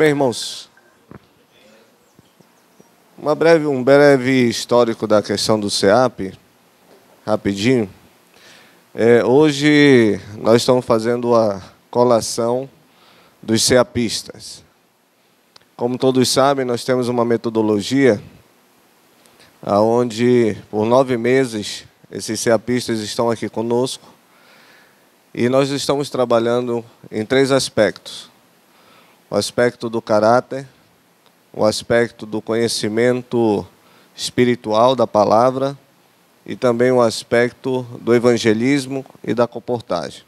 bem, irmãos? Uma breve, um breve histórico da questão do CEAP, rapidinho. É, hoje nós estamos fazendo a colação dos CEAPistas. Como todos sabem, nós temos uma metodologia onde, por nove meses, esses CEAPistas estão aqui conosco e nós estamos trabalhando em três aspectos o aspecto do caráter, o aspecto do conhecimento espiritual da palavra e também o aspecto do evangelismo e da comportagem.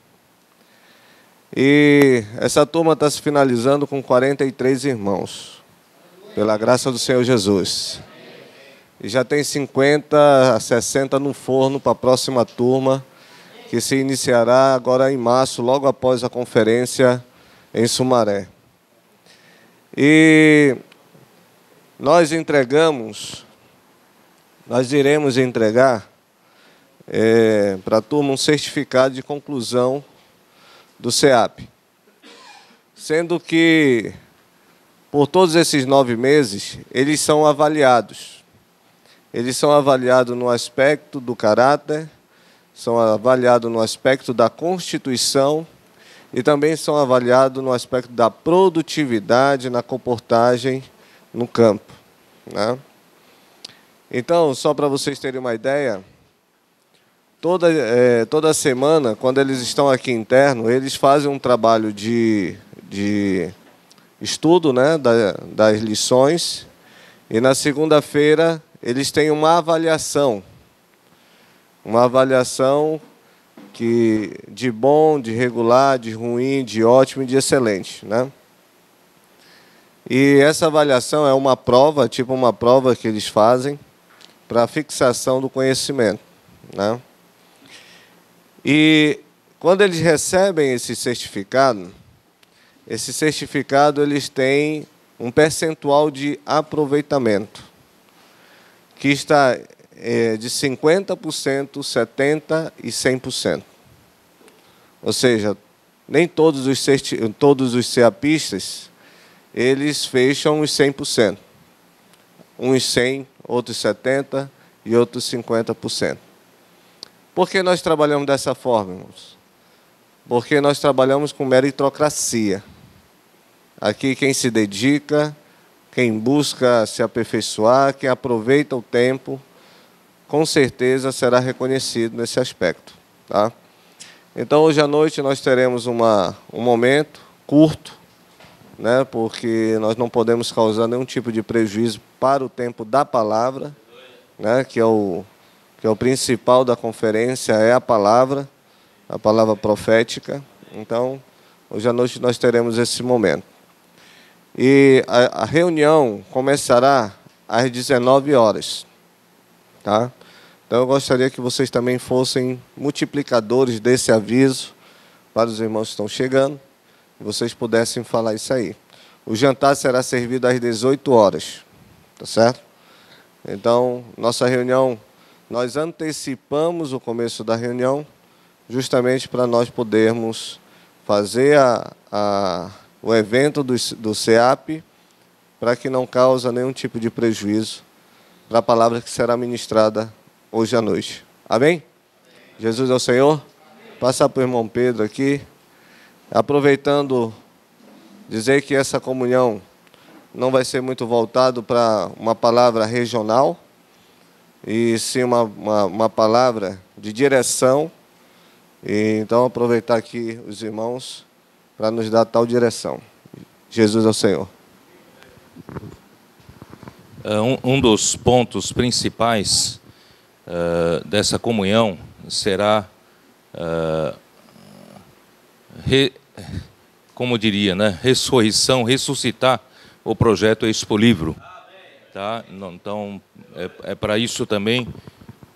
E essa turma está se finalizando com 43 irmãos, pela graça do Senhor Jesus. E já tem 50 a 60 no forno para a próxima turma, que se iniciará agora em março, logo após a conferência em Sumaré. E nós entregamos, nós iremos entregar é, para a turma um certificado de conclusão do SEAP. Sendo que, por todos esses nove meses, eles são avaliados. Eles são avaliados no aspecto do caráter, são avaliados no aspecto da constituição e também são avaliados no aspecto da produtividade na comportagem no campo. Né? Então, só para vocês terem uma ideia, toda, é, toda semana, quando eles estão aqui interno, eles fazem um trabalho de, de estudo né, da, das lições e na segunda-feira eles têm uma avaliação. Uma avaliação que de bom, de regular, de ruim, de ótimo e de excelente, né? E essa avaliação é uma prova, tipo uma prova que eles fazem para fixação do conhecimento, né? E quando eles recebem esse certificado, esse certificado eles têm um percentual de aproveitamento que está é, de 50%, 70% e 100%. Ou seja, nem todos os, certi... todos os CEAPistas eles fecham os 100%. Uns 100, outros 70% e outros 50%. Por que nós trabalhamos dessa forma, irmãos? Porque nós trabalhamos com meritocracia. Aqui quem se dedica, quem busca se aperfeiçoar, quem aproveita o tempo, com certeza será reconhecido nesse aspecto. Tá? Então, hoje à noite, nós teremos uma, um momento curto, né, porque nós não podemos causar nenhum tipo de prejuízo para o tempo da palavra, né, que, é o, que é o principal da conferência, é a palavra, a palavra profética. Então, hoje à noite nós teremos esse momento. E a, a reunião começará às 19 horas. Tá? Então eu gostaria que vocês também fossem multiplicadores desse aviso para os irmãos que estão chegando, e vocês pudessem falar isso aí. O jantar será servido às 18 horas, tá certo? Então, nossa reunião, nós antecipamos o começo da reunião, justamente para nós podermos fazer a, a, o evento do, do CEAP, para que não cause nenhum tipo de prejuízo para a palavra que será ministrada hoje à noite. Amém? Jesus é o Senhor. Passar para o irmão Pedro aqui. Aproveitando, dizer que essa comunhão não vai ser muito voltado para uma palavra regional, e sim uma, uma, uma palavra de direção. E, então, aproveitar aqui os irmãos para nos dar tal direção. Jesus é o Senhor. É, um, um dos pontos principais eh, dessa comunhão será, uh, re, como diria, né, ressurreição, ressuscitar o projeto Expo Livro. Tá? Então, é, é para isso também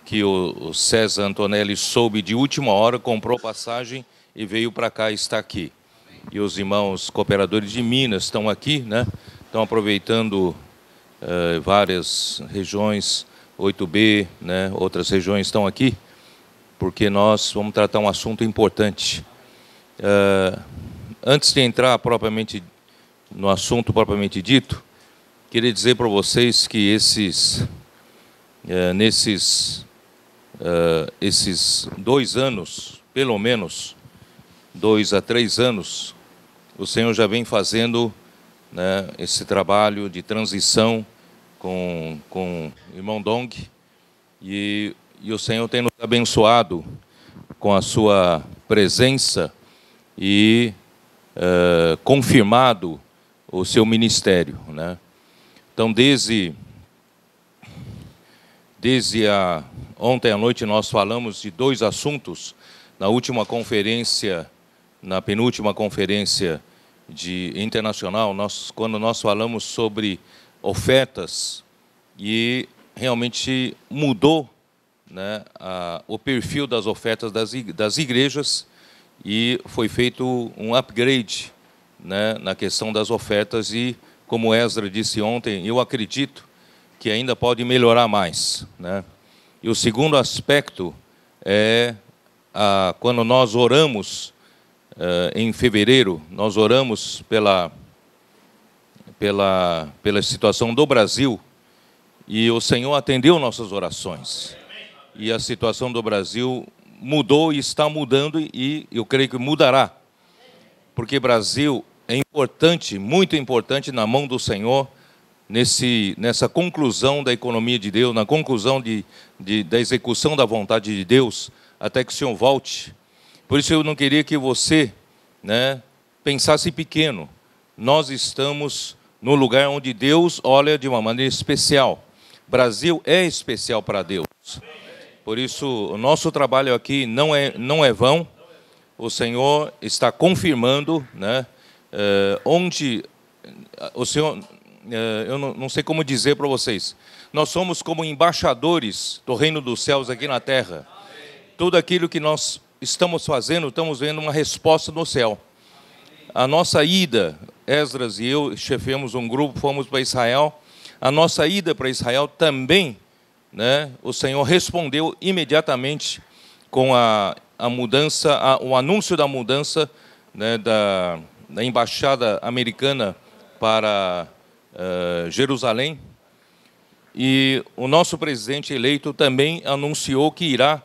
que o, o César Antonelli soube de última hora, comprou passagem e veio para cá, e está aqui. E os irmãos cooperadores de Minas estão aqui, né? estão aproveitando uh, várias regiões 8B, né, outras regiões estão aqui, porque nós vamos tratar um assunto importante. Uh, antes de entrar propriamente no assunto propriamente dito, queria dizer para vocês que esses, uh, nesses uh, esses dois anos, pelo menos dois a três anos, o Senhor já vem fazendo né, esse trabalho de transição com, com o irmão Dong, e, e o Senhor tem nos abençoado com a sua presença e uh, confirmado o seu ministério. Né? Então, desde, desde a, ontem à noite, nós falamos de dois assuntos na última conferência, na penúltima conferência de internacional, nós, quando nós falamos sobre ofertas e realmente mudou né, a, o perfil das ofertas das, das igrejas e foi feito um upgrade né, na questão das ofertas e, como Ezra disse ontem, eu acredito que ainda pode melhorar mais. Né? E o segundo aspecto é a, quando nós oramos eh, em fevereiro, nós oramos pela pela, pela situação do Brasil e o Senhor atendeu nossas orações. E a situação do Brasil mudou e está mudando e eu creio que mudará. Porque Brasil é importante, muito importante na mão do Senhor nesse, nessa conclusão da economia de Deus, na conclusão de, de, da execução da vontade de Deus, até que o Senhor volte. Por isso eu não queria que você né, pensasse pequeno. Nós estamos no lugar onde Deus olha de uma maneira especial. Brasil é especial para Deus. Por isso, o nosso trabalho aqui não é, não é vão. O Senhor está confirmando, né? Eh, onde eh, o Senhor, eh, eu não, não sei como dizer para vocês. Nós somos como embaixadores do reino dos céus aqui na terra. Tudo aquilo que nós estamos fazendo, estamos vendo uma resposta no céu. A nossa ida, Esdras e eu chefemos um grupo, fomos para Israel. A nossa ida para Israel também, né, o Senhor respondeu imediatamente com a, a mudança, a, o anúncio da mudança né, da, da embaixada americana para uh, Jerusalém. E o nosso presidente eleito também anunciou que irá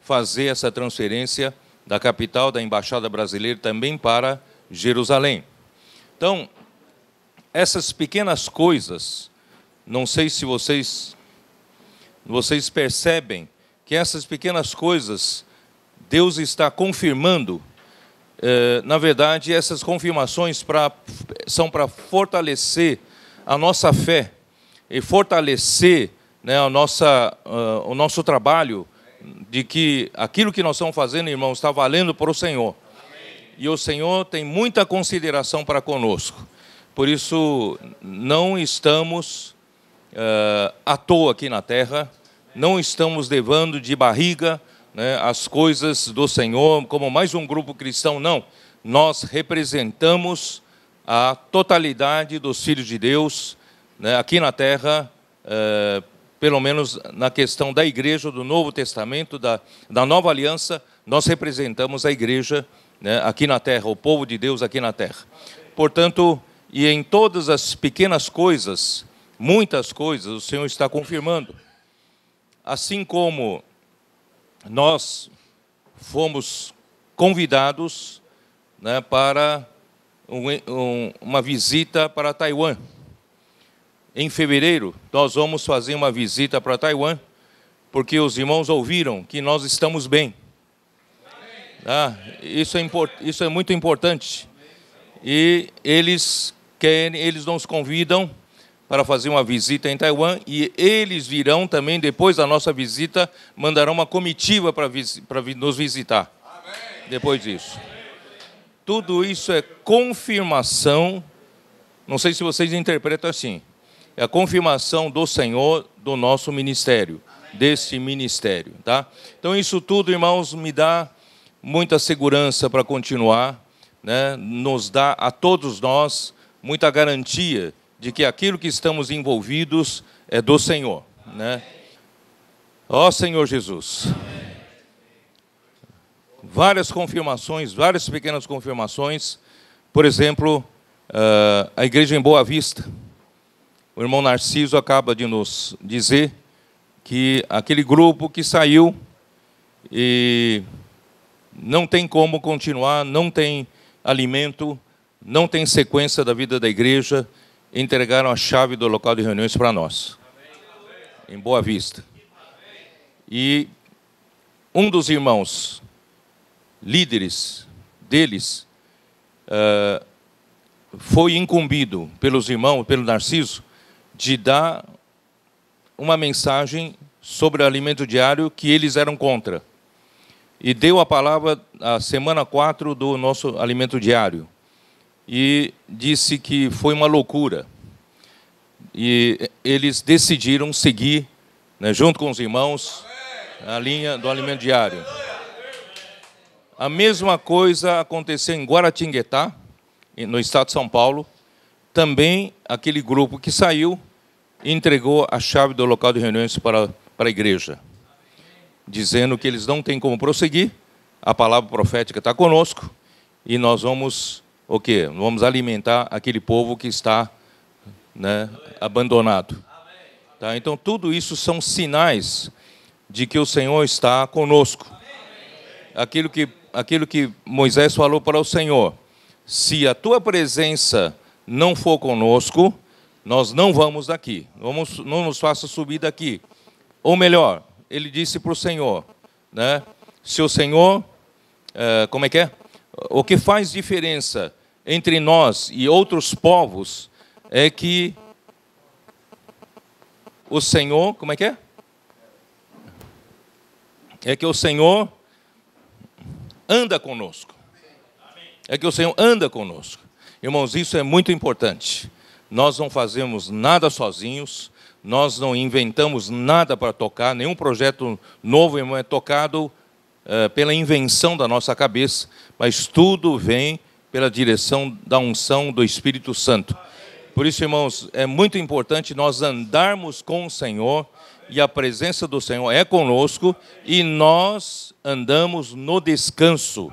fazer essa transferência da capital da embaixada brasileira também para Jerusalém. Então, essas pequenas coisas, não sei se vocês vocês percebem que essas pequenas coisas Deus está confirmando. Eh, na verdade, essas confirmações pra, são para fortalecer a nossa fé e fortalecer né, a nossa, uh, o nosso trabalho de que aquilo que nós estamos fazendo, irmãos, está valendo para o Senhor e o Senhor tem muita consideração para conosco. Por isso, não estamos uh, à toa aqui na terra, não estamos levando de barriga né, as coisas do Senhor como mais um grupo cristão, não. Nós representamos a totalidade dos filhos de Deus né, aqui na terra, uh, pelo menos na questão da igreja, do Novo Testamento, da, da nova aliança, nós representamos a igreja né, aqui na terra, o povo de Deus aqui na terra. Portanto, e em todas as pequenas coisas, muitas coisas, o Senhor está confirmando. Assim como nós fomos convidados né, para um, um, uma visita para Taiwan. Em fevereiro, nós vamos fazer uma visita para Taiwan, porque os irmãos ouviram que nós estamos bem. Ah, isso, é import, isso é muito importante. E eles, querem, eles nos convidam para fazer uma visita em Taiwan e eles virão também, depois da nossa visita, mandarão uma comitiva para, para nos visitar. Depois disso. Tudo isso é confirmação, não sei se vocês interpretam assim, é a confirmação do Senhor do nosso ministério, desse ministério. Tá? Então, isso tudo, irmãos, me dá muita segurança para continuar, né? nos dá a todos nós muita garantia de que aquilo que estamos envolvidos é do Senhor. Né? Ó oh, Senhor Jesus. Várias confirmações, várias pequenas confirmações. Por exemplo, eh, a igreja em Boa Vista. O irmão Narciso acaba de nos dizer que aquele grupo que saiu e não tem como continuar, não tem alimento, não tem sequência da vida da igreja, entregaram a chave do local de reuniões para nós, em Boa Vista. E um dos irmãos, líderes deles, eh, foi incumbido pelos irmãos, pelo Narciso, de dar uma mensagem sobre o alimento diário que eles eram contra e deu a palavra a semana 4 do nosso alimento diário e disse que foi uma loucura. E eles decidiram seguir, né, junto com os irmãos, a linha do alimento diário. A mesma coisa aconteceu em Guaratinguetá, no estado de São Paulo. Também aquele grupo que saiu entregou a chave do local de reuniões para, para a igreja dizendo que eles não têm como prosseguir. A palavra profética está conosco e nós vamos o quê? Vamos alimentar aquele povo que está né, abandonado. Tá? Então, tudo isso são sinais de que o Senhor está conosco. Aquilo que, aquilo que Moisés falou para o Senhor: se a tua presença não for conosco, nós não vamos daqui, vamos, não nos faça subir daqui. Ou melhor, ele disse para o Senhor, né? Se o Senhor, eh, como é que é? O que faz diferença entre nós e outros povos é que o Senhor, como é que é? É que o Senhor anda conosco. É que o Senhor anda conosco. Irmãos, isso é muito importante. Nós não fazemos nada sozinhos, nós não inventamos nada para tocar, nenhum projeto novo é tocado eh, pela invenção da nossa cabeça, mas tudo vem pela direção da unção do Espírito Santo. Por isso, irmãos, é muito importante nós andarmos com o Senhor e a presença do Senhor é conosco e nós andamos no descanso.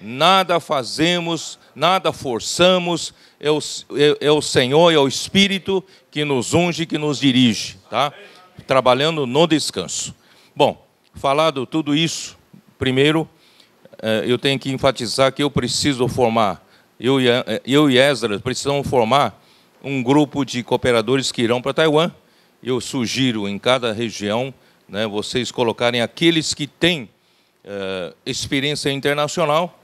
Nada fazemos, nada forçamos, é o, é, é o Senhor, é o Espírito que nos unge, que nos dirige, tá? Trabalhando no descanso. Bom, falado tudo isso, primeiro eh, eu tenho que enfatizar que eu preciso formar, eu e, eh, eu e Ezra precisamos formar um grupo de cooperadores que irão para Taiwan. Eu sugiro em cada região né, vocês colocarem aqueles que têm eh, experiência internacional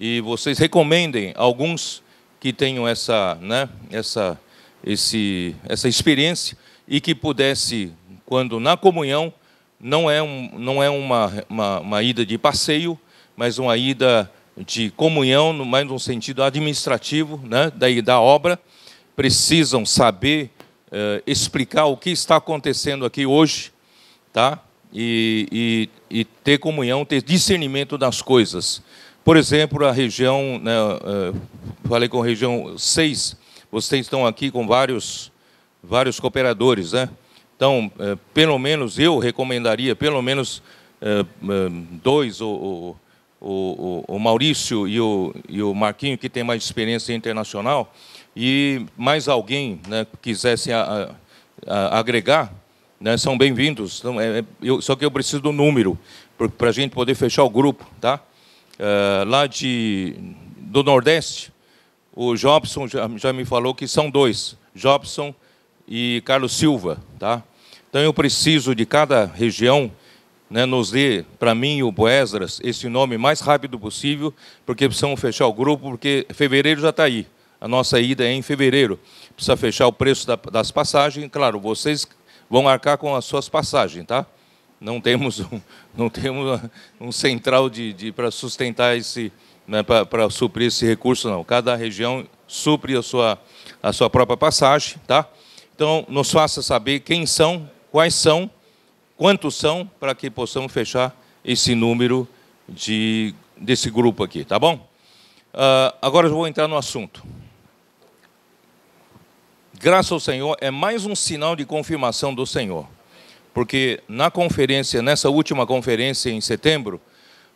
e vocês recomendem alguns que tenham essa, né, essa esse, essa experiência e que pudesse, quando na comunhão, não é, um, não é uma, uma, uma ida de passeio, mas uma ida de comunhão, mais no sentido administrativo né, da, da obra, precisam saber eh, explicar o que está acontecendo aqui hoje, tá? E, e, e, ter comunhão, ter discernimento das coisas. Por exemplo, a região, né, eh, falei com a região 6, vocês estão aqui com vários, vários cooperadores, né? Então, é, pelo menos eu recomendaria, pelo menos é, é dois, o, o, o, o Maurício e o, e o Marquinho, que tem mais experiência internacional, e mais alguém né, que quisesse a, a, a agregar, né, são bem-vindos. Então, é, é eu, só que eu preciso do número para a gente poder fechar o grupo, tá? É, lá de, do Nordeste, o Jobson já, já me falou que são dois, Jobson e Carlos Silva, tá? Então eu preciso de cada região né, nos dê, para mim e o Boesdras, esse nome mais rápido possível, porque precisamos fechar o grupo, porque fevereiro já está aí. A nossa ida é em fevereiro. Precisa fechar o preço da, das passagens. Claro, vocês vão arcar com as suas passagens, tá? Não temos um, não temos um central de, de para sustentar esse, né, para suprir esse recurso, não. Cada região supre a sua, a sua própria passagem, tá? Então, nos faça saber quem são, quais são, quantos são, para que possamos fechar esse número de, desse grupo aqui, tá bom? Uh, agora eu vou entrar no assunto. Graças ao Senhor é mais um sinal de confirmação do Senhor. Porque na conferência, nessa última conferência em setembro,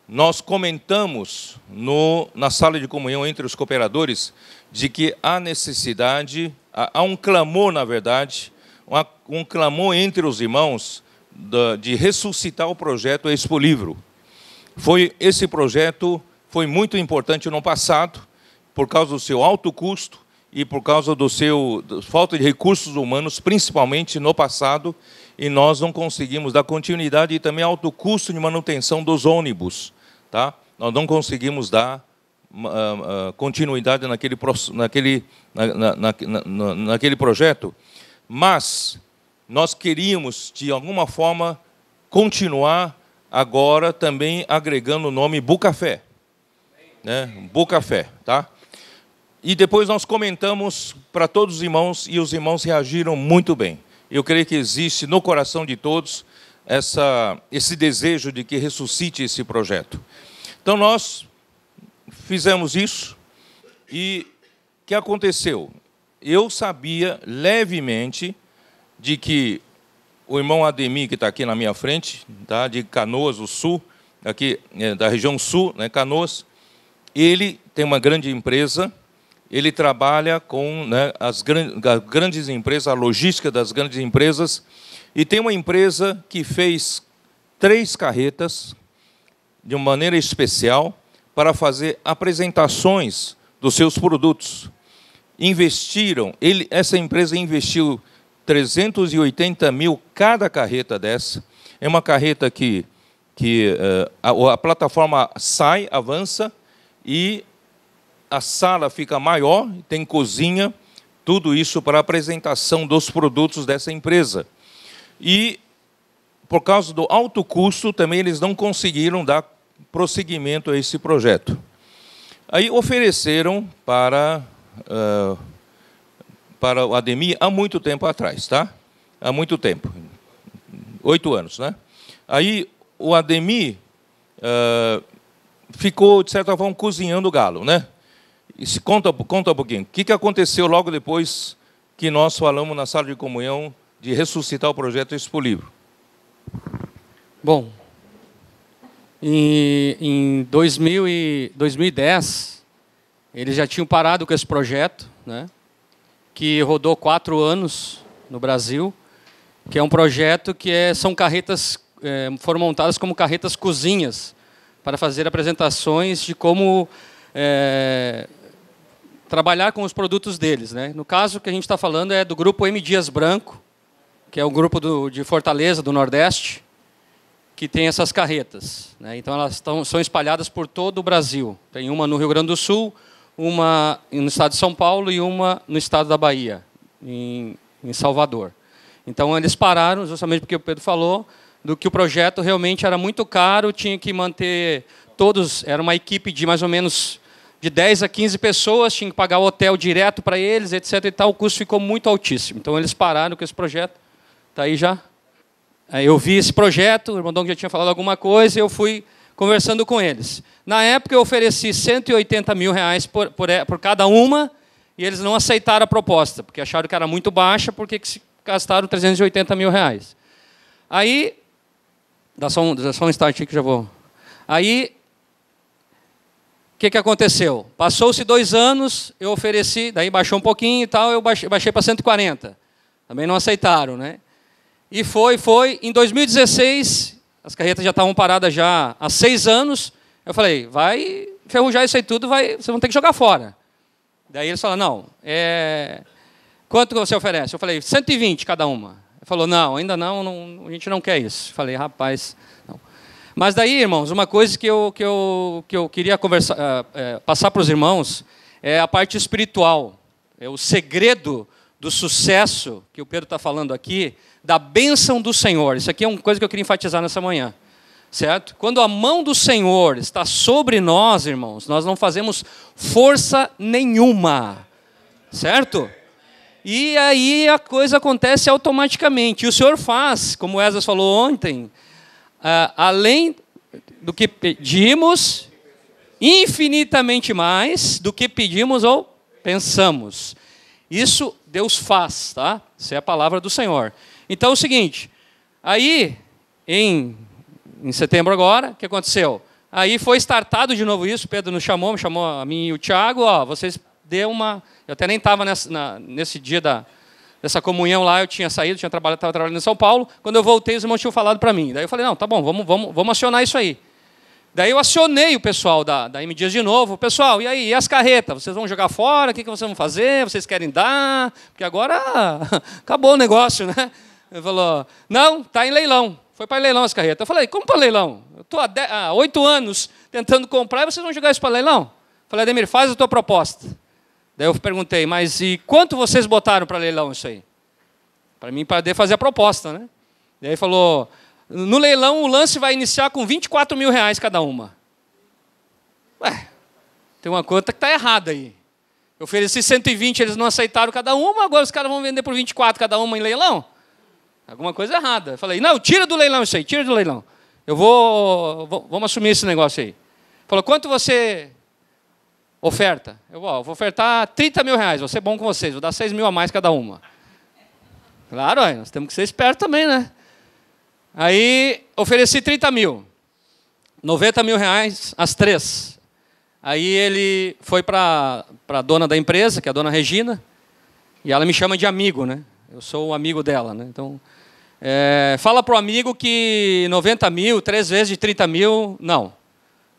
nós comentamos no, na sala de comunhão entre os cooperadores de que há necessidade, há, um clamor, na verdade, um, clamor entre os irmãos de ressuscitar o projeto Expo Livro. Foi, esse projeto foi muito importante no passado, por causa do seu alto custo e por causa do seu falta de recursos humanos, principalmente no passado, e nós não conseguimos dar continuidade e também alto custo de manutenção dos ônibus. Tá? Nós não conseguimos dar ah, ah, continuidade naquele, naquele, na, na, na, naquele projeto, mas nós queríamos, de alguma forma, continuar agora também agregando o nome Bucafé. Né? Bucafé, tá? E depois nós comentamos para todos os irmãos e os irmãos reagiram muito bem eu creio que existe no coração de todos essa, esse desejo de que ressuscite esse projeto. Então nós fizemos isso e o que aconteceu? Eu sabia levemente de que o irmão Ademir, que está aqui na minha frente, tá, de Canoas, do Sul, aqui, é, da região sul, né, Canoas, ele tem uma grande empresa ele trabalha com né, as grandes empresas, a logística das grandes empresas, e tem uma empresa que fez três carretas de uma maneira especial para fazer apresentações dos seus produtos. Investiram, ele, essa empresa investiu 380 mil cada carreta dessa. É uma carreta que, que eh, a, a plataforma sai, avança e a sala fica maior, tem cozinha, tudo isso para apresentação dos produtos dessa empresa. E por causa do alto custo, também eles não conseguiram dar prosseguimento a esse projeto. Aí ofereceram para, uh, para o ADMI há muito tempo atrás, tá? Há muito tempo. Oito anos, né? Aí o ADMI uh, ah, ficou, de certa forma, cozinhando o galo, né? Isso, conta, conta um pouquinho. O que, que aconteceu logo depois que nós falamos na sala de comunhão de ressuscitar o projeto Expo Livro? Bom, em, em 2000 e, 2010, eles já tinham parado com esse projeto, né, que rodou quatro anos no Brasil, que é um projeto que é, são carretas, é, foram montadas como carretas cozinhas, para fazer apresentações de como é, trabalhar com os produtos deles. Né? No caso que a gente está falando é do grupo M. Dias Branco, que é o grupo do, de Fortaleza, do Nordeste, que tem essas carretas. Né? Então, elas tão, são espalhadas por todo o Brasil. Tem uma no Rio Grande do Sul, uma no estado de São Paulo e uma no estado da Bahia, em, em Salvador. Então, eles pararam, justamente porque o Pedro falou, do que o projeto realmente era muito caro, tinha que manter todos, era uma equipe de mais ou menos de 10 a 15 pessoas, tinha que pagar o hotel direto para eles, etc. E tal. O custo ficou muito altíssimo. Então eles pararam com esse projeto. Está aí já. Eu vi esse projeto, o irmão Dom já tinha falado alguma coisa, e eu fui conversando com eles. Na época eu ofereci 180 mil reais por, por, é, por cada uma, e eles não aceitaram a proposta, porque acharam que era muito baixa, porque que se gastaram 380 mil reais. Aí, dá só um, dá só um start aqui que já vou. Aí que, que aconteceu? Passou-se dois anos, eu ofereci, daí baixou um pouquinho e tal, eu baixei, baixei para 140. Também não aceitaram, né? E foi, foi. Em 2016, as carretas já estavam paradas já há seis anos. Eu falei, vai ferrujar isso aí tudo, vai, vocês vão ter que jogar fora. Daí eles falaram, não, é... quanto você oferece? Eu falei, 120 cada uma. Ele falou, não, ainda não, não a gente não quer isso. Eu falei, rapaz, mas daí, irmãos, uma coisa que eu, que eu, que eu queria conversar, é, passar para os irmãos é a parte espiritual. É o segredo do sucesso que o Pedro está falando aqui, da bênção do Senhor. Isso aqui é uma coisa que eu queria enfatizar nessa manhã. Certo? Quando a mão do Senhor está sobre nós, irmãos, nós não fazemos força nenhuma. Certo? E aí a coisa acontece automaticamente. E o Senhor faz, como Ezra falou ontem, ah, além do que pedimos, infinitamente mais do que pedimos ou pensamos. Isso Deus faz, tá? Isso é a palavra do Senhor. Então é o seguinte, aí em, em setembro agora, o que aconteceu? Aí foi startado de novo isso, Pedro nos chamou, me chamou a mim e o Tiago, ó, vocês deu uma... Eu até nem estava nesse dia da, dessa comunhão lá, eu tinha saído, tinha trabalhado, estava trabalhando em São Paulo. Quando eu voltei, os irmãos tinham falado para mim. Daí eu falei, não, tá bom, vamos, vamos, vamos acionar isso aí. Daí eu acionei o pessoal da, da M Dias de novo. Pessoal, e aí? E as carretas? Vocês vão jogar fora? O que, que vocês vão fazer? Vocês querem dar? Porque agora acabou o negócio, né? Ele falou, não, está em leilão. Foi para leilão as carretas. Eu falei, como para leilão? Eu estou há oito anos tentando comprar e vocês vão jogar isso para leilão? Eu falei, Ademir, faz a tua proposta. Daí eu perguntei, mas e quanto vocês botaram para leilão isso aí? Para mim, para fazer a proposta, né? Daí ele falou, no leilão o lance vai iniciar com 24 mil reais cada uma. Ué, tem uma conta que está errada aí. Eu ofereci 120, eles não aceitaram cada uma, agora os caras vão vender por 24 cada uma em leilão? Alguma coisa errada. Eu falei, não, tira do leilão isso aí, tira do leilão. Eu vou, vou vamos assumir esse negócio aí. Falou, quanto você Oferta. Eu ó, vou ofertar 30 mil reais, vou ser bom com vocês, vou dar 6 mil a mais cada uma. Claro, aí, nós temos que ser espertos também, né? Aí ofereci 30 mil. 90 mil reais, as três. Aí ele foi para a dona da empresa, que é a dona Regina, e ela me chama de amigo, né? Eu sou o amigo dela, né? Então, é, fala para o amigo que 90 mil, três vezes de 30 mil, não.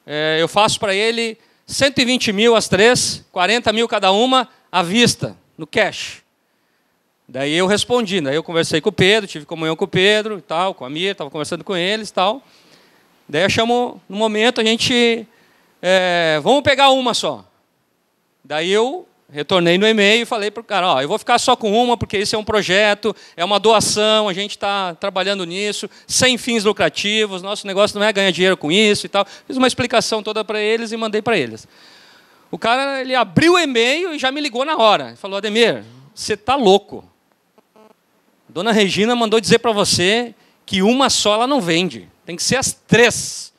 É, eu faço para ele 120 mil as três, 40 mil cada uma, à vista, no cash. Daí eu respondi, daí né? eu conversei com o Pedro, tive comunhão com o Pedro e tal, com a Mir, estava conversando com eles e tal. Daí eu chamo, no momento a gente, é, vamos pegar uma só. Daí eu Retornei no e-mail e falei para o cara, ó, eu vou ficar só com uma, porque esse é um projeto, é uma doação, a gente está trabalhando nisso, sem fins lucrativos, nosso negócio não é ganhar dinheiro com isso e tal. Fiz uma explicação toda para eles e mandei para eles. O cara ele abriu o e-mail e já me ligou na hora. Falou, Ademir, você tá louco. Dona Regina mandou dizer para você que uma só ela não vende. Tem que ser as três.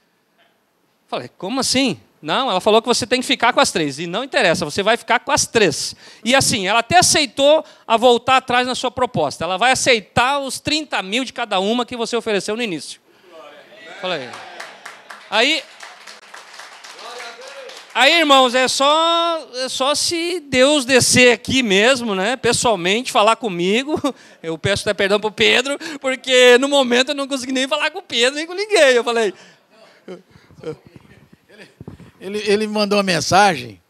Falei, como assim? Não, ela falou que você tem que ficar com as três. E não interessa, você vai ficar com as três. E assim, ela até aceitou a voltar atrás na sua proposta. Ela vai aceitar os 30 mil de cada uma que você ofereceu no início. Falei. Aí. Aí, irmãos, é só, é só se Deus descer aqui mesmo, né? Pessoalmente, falar comigo. Eu peço até perdão para o Pedro, porque no momento eu não consegui nem falar com o Pedro, nem com ninguém. Eu falei. Ele, ele mandou uma mensagem.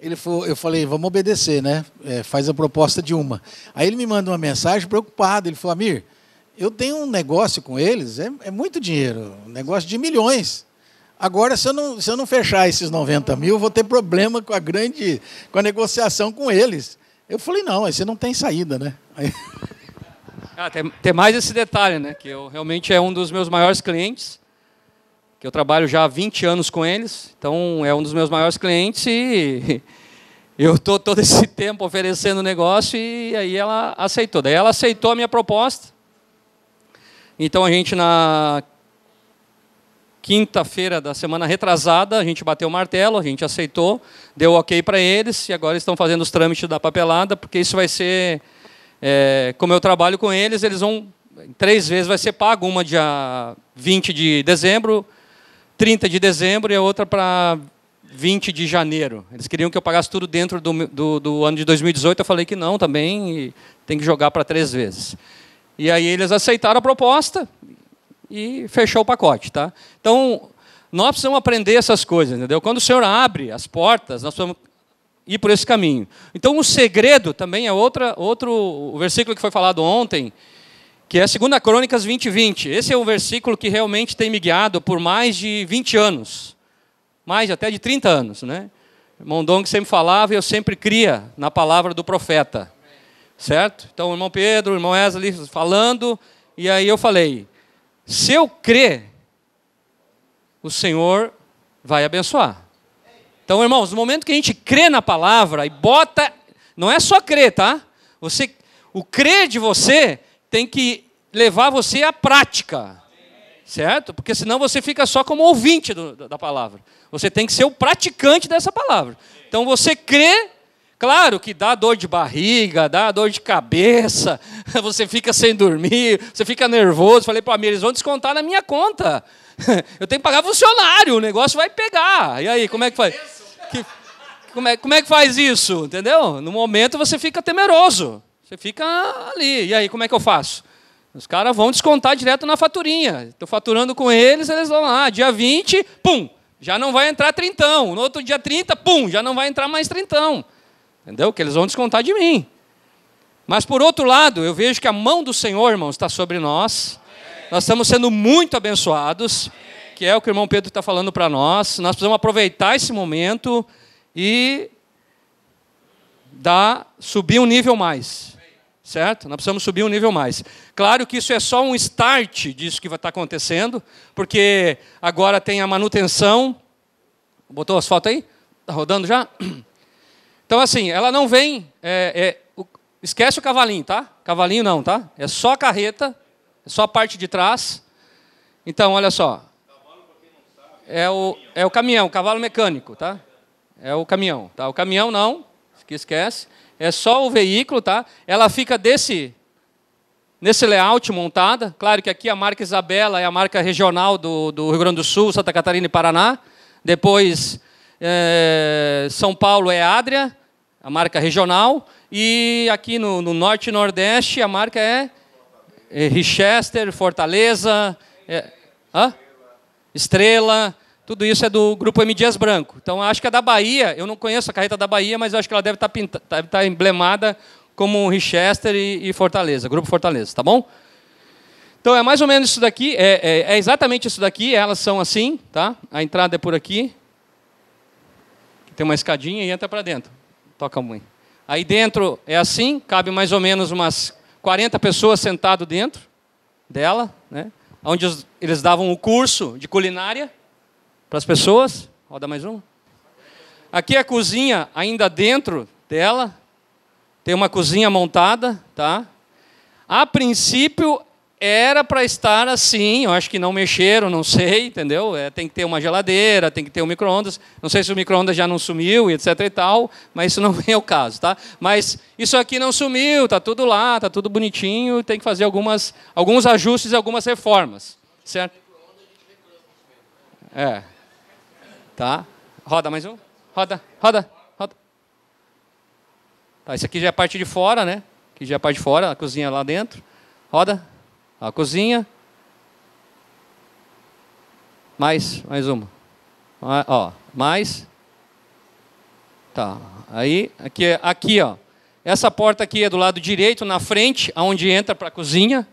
Ele falou, eu falei, vamos obedecer, né? É, faz a proposta de uma. Aí ele me mandou uma mensagem preocupado. Ele falou, Amir, eu tenho um negócio com eles, é, é muito dinheiro, um negócio de milhões. Agora, se eu, não, se eu não fechar esses 90 mil, eu vou ter problema com a grande, com a negociação com eles. Eu falei, não, aí você não tem saída, né? Aí... Ah, tem, tem mais esse detalhe, né? Que eu realmente é um dos meus maiores clientes que eu trabalho já há 20 anos com eles, então é um dos meus maiores clientes e eu estou todo esse tempo oferecendo o negócio e aí ela aceitou. Daí ela aceitou a minha proposta. Então a gente na quinta-feira da semana retrasada, a gente bateu o martelo, a gente aceitou, deu ok para eles e agora estão fazendo os trâmites da papelada, porque isso vai ser, é, como eu trabalho com eles, eles vão, três vezes vai ser pago, uma dia 20 de dezembro, 30 de dezembro e a outra para 20 de janeiro. Eles queriam que eu pagasse tudo dentro do, do, do ano de 2018. Eu falei que não também, tem que jogar para três vezes. E aí eles aceitaram a proposta e fechou o pacote. Tá? Então, nós precisamos aprender essas coisas, entendeu? Quando o Senhor abre as portas, nós precisamos ir por esse caminho. Então, o segredo também é outra, outro o versículo que foi falado ontem, que é 2 Crônicas 20, 20. Esse é um versículo que realmente tem me guiado por mais de 20 anos, mais até de 30 anos. Né? Irmão Dong sempre falava e eu sempre cria na palavra do profeta. Certo? Então, o irmão Pedro, o irmão Wesley falando, e aí eu falei: se eu crer, o Senhor vai abençoar. Então, irmãos, no momento que a gente crê na palavra e bota, não é só crer, tá? Você, o crer de você tem que levar você à prática. Certo? Porque senão você fica só como ouvinte do, da palavra. Você tem que ser o praticante dessa palavra. Então você crê, claro que dá dor de barriga, dá dor de cabeça, você fica sem dormir, você fica nervoso. Falei para mim, eles vão descontar na minha conta. Eu tenho que pagar funcionário, o negócio vai pegar. E aí, como é que faz? Que, como, é, como é que faz isso? Entendeu? No momento você fica temeroso. Você fica ali. E aí, como é que eu faço? Os caras vão descontar direto na faturinha. Estou faturando com eles, eles vão lá. Ah, dia 20, pum, já não vai entrar trintão. No outro dia 30, pum, já não vai entrar mais trintão. Entendeu? Que eles vão descontar de mim. Mas por outro lado, eu vejo que a mão do Senhor, irmãos, está sobre nós. Amém. Nós estamos sendo muito abençoados, Amém. que é o que o irmão Pedro está falando para nós. Nós precisamos aproveitar esse momento e dar, subir um nível mais certo? Nós precisamos subir um nível mais. Claro que isso é só um start disso que vai estar tá acontecendo, porque agora tem a manutenção. Botou as asfalto aí? Está rodando já? Então, assim, ela não vem. É, é, o, esquece o cavalinho, tá? Cavalinho não, tá? É só a carreta, é só a parte de trás. Então, olha só. É o, é o caminhão, o cavalo mecânico, tá? É o caminhão, tá? O caminhão não, que esquece é só o veículo, tá? Ela fica desse nesse layout montada. Claro que aqui a marca Isabela é a marca regional do, do Rio Grande do Sul, Santa Catarina e Paraná. Depois é, São Paulo é Adria, a marca regional. E aqui no, no norte e nordeste a marca é, é Richester, Fortaleza, é, Estrela. Tudo isso é do grupo M. Dias Branco. Então, acho que é da Bahia, eu não conheço a carreta da Bahia, mas acho que ela deve estar, deve estar emblemada como Richester e, Fortaleza, Grupo Fortaleza, tá bom? Então, é mais ou menos isso daqui, é, é, é exatamente isso daqui, elas são assim, tá? A entrada é por aqui, tem uma escadinha e entra para dentro, toca muito. Aí dentro é assim, cabe mais ou menos umas 40 pessoas sentado dentro dela, né? onde eles davam o curso de culinária, para as pessoas. Roda mais um. Aqui é a cozinha, ainda dentro dela. Tem uma cozinha montada, tá? A princípio era para estar assim, eu acho que não mexeram, não sei, entendeu? É, tem que ter uma geladeira, tem que ter um micro-ondas. Não sei se o micro-ondas já não sumiu, etc e tal, mas isso não é o caso, tá? Mas isso aqui não sumiu, tá tudo lá, tá tudo bonitinho, tem que fazer algumas, alguns ajustes e algumas reformas, certo? É. Tá? Roda mais um. Roda, roda, roda. Tá, isso aqui já é a parte de fora, né? Que já é a parte de fora, a cozinha lá dentro. Roda. A cozinha. Mais, mais uma. Ó, mais. Tá. Aí, aqui, é, aqui, ó. Essa porta aqui é do lado direito, na frente, aonde entra para a cozinha.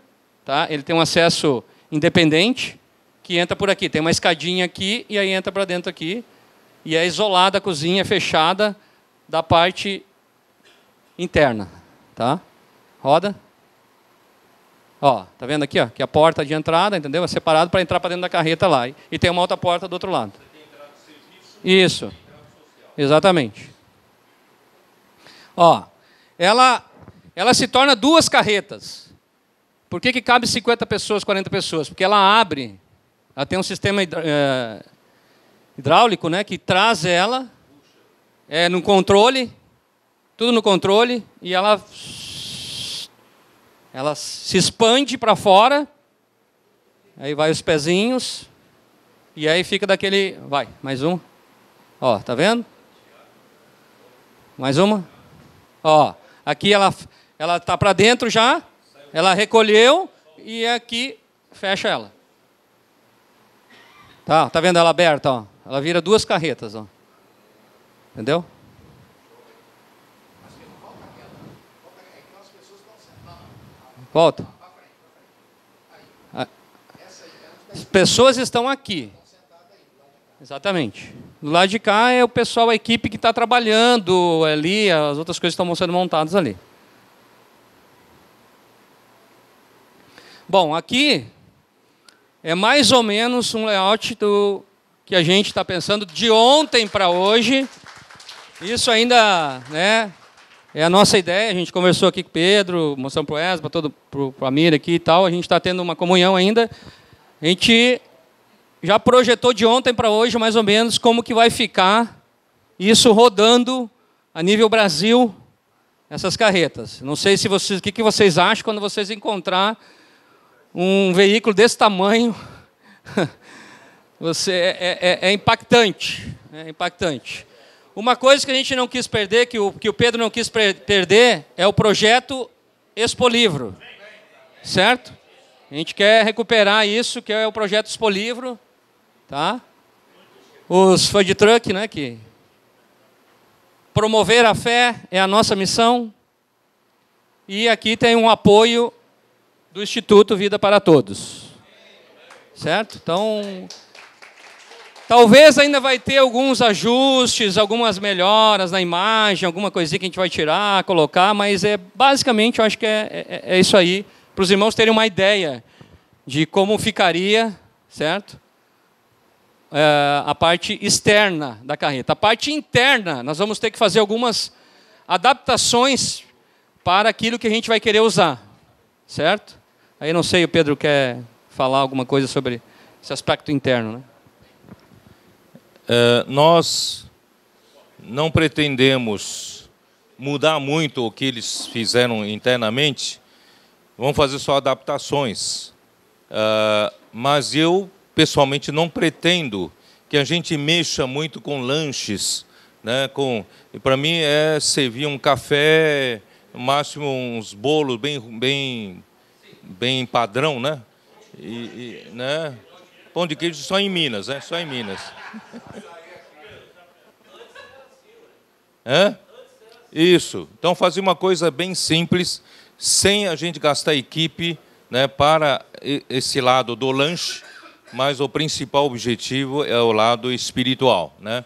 Tá? Ele tem um acesso independente que entra por aqui. Tem uma escadinha aqui e aí entra para dentro aqui. E é isolada a cozinha, é fechada da parte interna, tá? Roda. Ó, tá vendo aqui, ó, que a porta de entrada, entendeu? É separado para entrar para dentro da carreta lá. E tem uma outra porta do outro lado. Isso. Exatamente. Ó, ela ela se torna duas carretas. Por que, que cabe 50 pessoas, 40 pessoas? Porque ela abre ela tem um sistema é, hidráulico, né, que traz ela é no controle, tudo no controle e ela ela se expande para fora. Aí vai os pezinhos e aí fica daquele, vai, mais um. Ó, tá vendo? Mais uma. Ó, aqui ela ela tá para dentro já. Ela recolheu e aqui fecha ela. Tá, tá vendo ela aberta, ó? Ela vira duas carretas, ó. Entendeu? Volta. As ah, pessoas estão aqui. Exatamente. Do lado de cá é o pessoal, a equipe que está trabalhando ali, as outras coisas estão sendo montadas ali. Bom, aqui é mais ou menos um layout do que a gente está pensando de ontem para hoje. Isso ainda né, é a nossa ideia. A gente conversou aqui com o Pedro, mostrando para o ESBA, para a Mira aqui e tal. A gente está tendo uma comunhão ainda. A gente já projetou de ontem para hoje, mais ou menos, como que vai ficar isso rodando a nível Brasil, essas carretas. Não sei se vocês, o que, que vocês acham quando vocês encontrar um veículo desse tamanho, você é, é, é, é, impactante, é impactante. Uma coisa que a gente não quis perder, que o, que o Pedro não quis perder, é o projeto Livro certo? A gente quer recuperar isso, que é o projeto Livro tá? Os fã de truck, né, que promover a fé é a nossa missão. E aqui tem um apoio do Instituto Vida para Todos. Certo? Então, talvez ainda vai ter alguns ajustes, algumas melhoras na imagem, alguma coisinha que a gente vai tirar, colocar, mas é basicamente, eu acho que é, é, é isso aí, para os irmãos terem uma ideia de como ficaria, certo? É, a parte externa da carreta. A parte interna, nós vamos ter que fazer algumas adaptações para aquilo que a gente vai querer usar, certo? Aí não sei, o Pedro quer falar alguma coisa sobre esse aspecto interno. Né? É, nós não pretendemos mudar muito o que eles fizeram internamente, vamos fazer só adaptações. É, mas eu, pessoalmente, não pretendo que a gente mexa muito com lanches. Né, com, para mim, é servir um café, no máximo uns bolos bem, bem bem padrão, né? E, e, né? Pão de queijo só em Minas, né? Só em Minas. é? Isso. Então fazer uma coisa bem simples, sem a gente gastar equipe, né, para esse lado do lanche, mas o principal objetivo é o lado espiritual, né?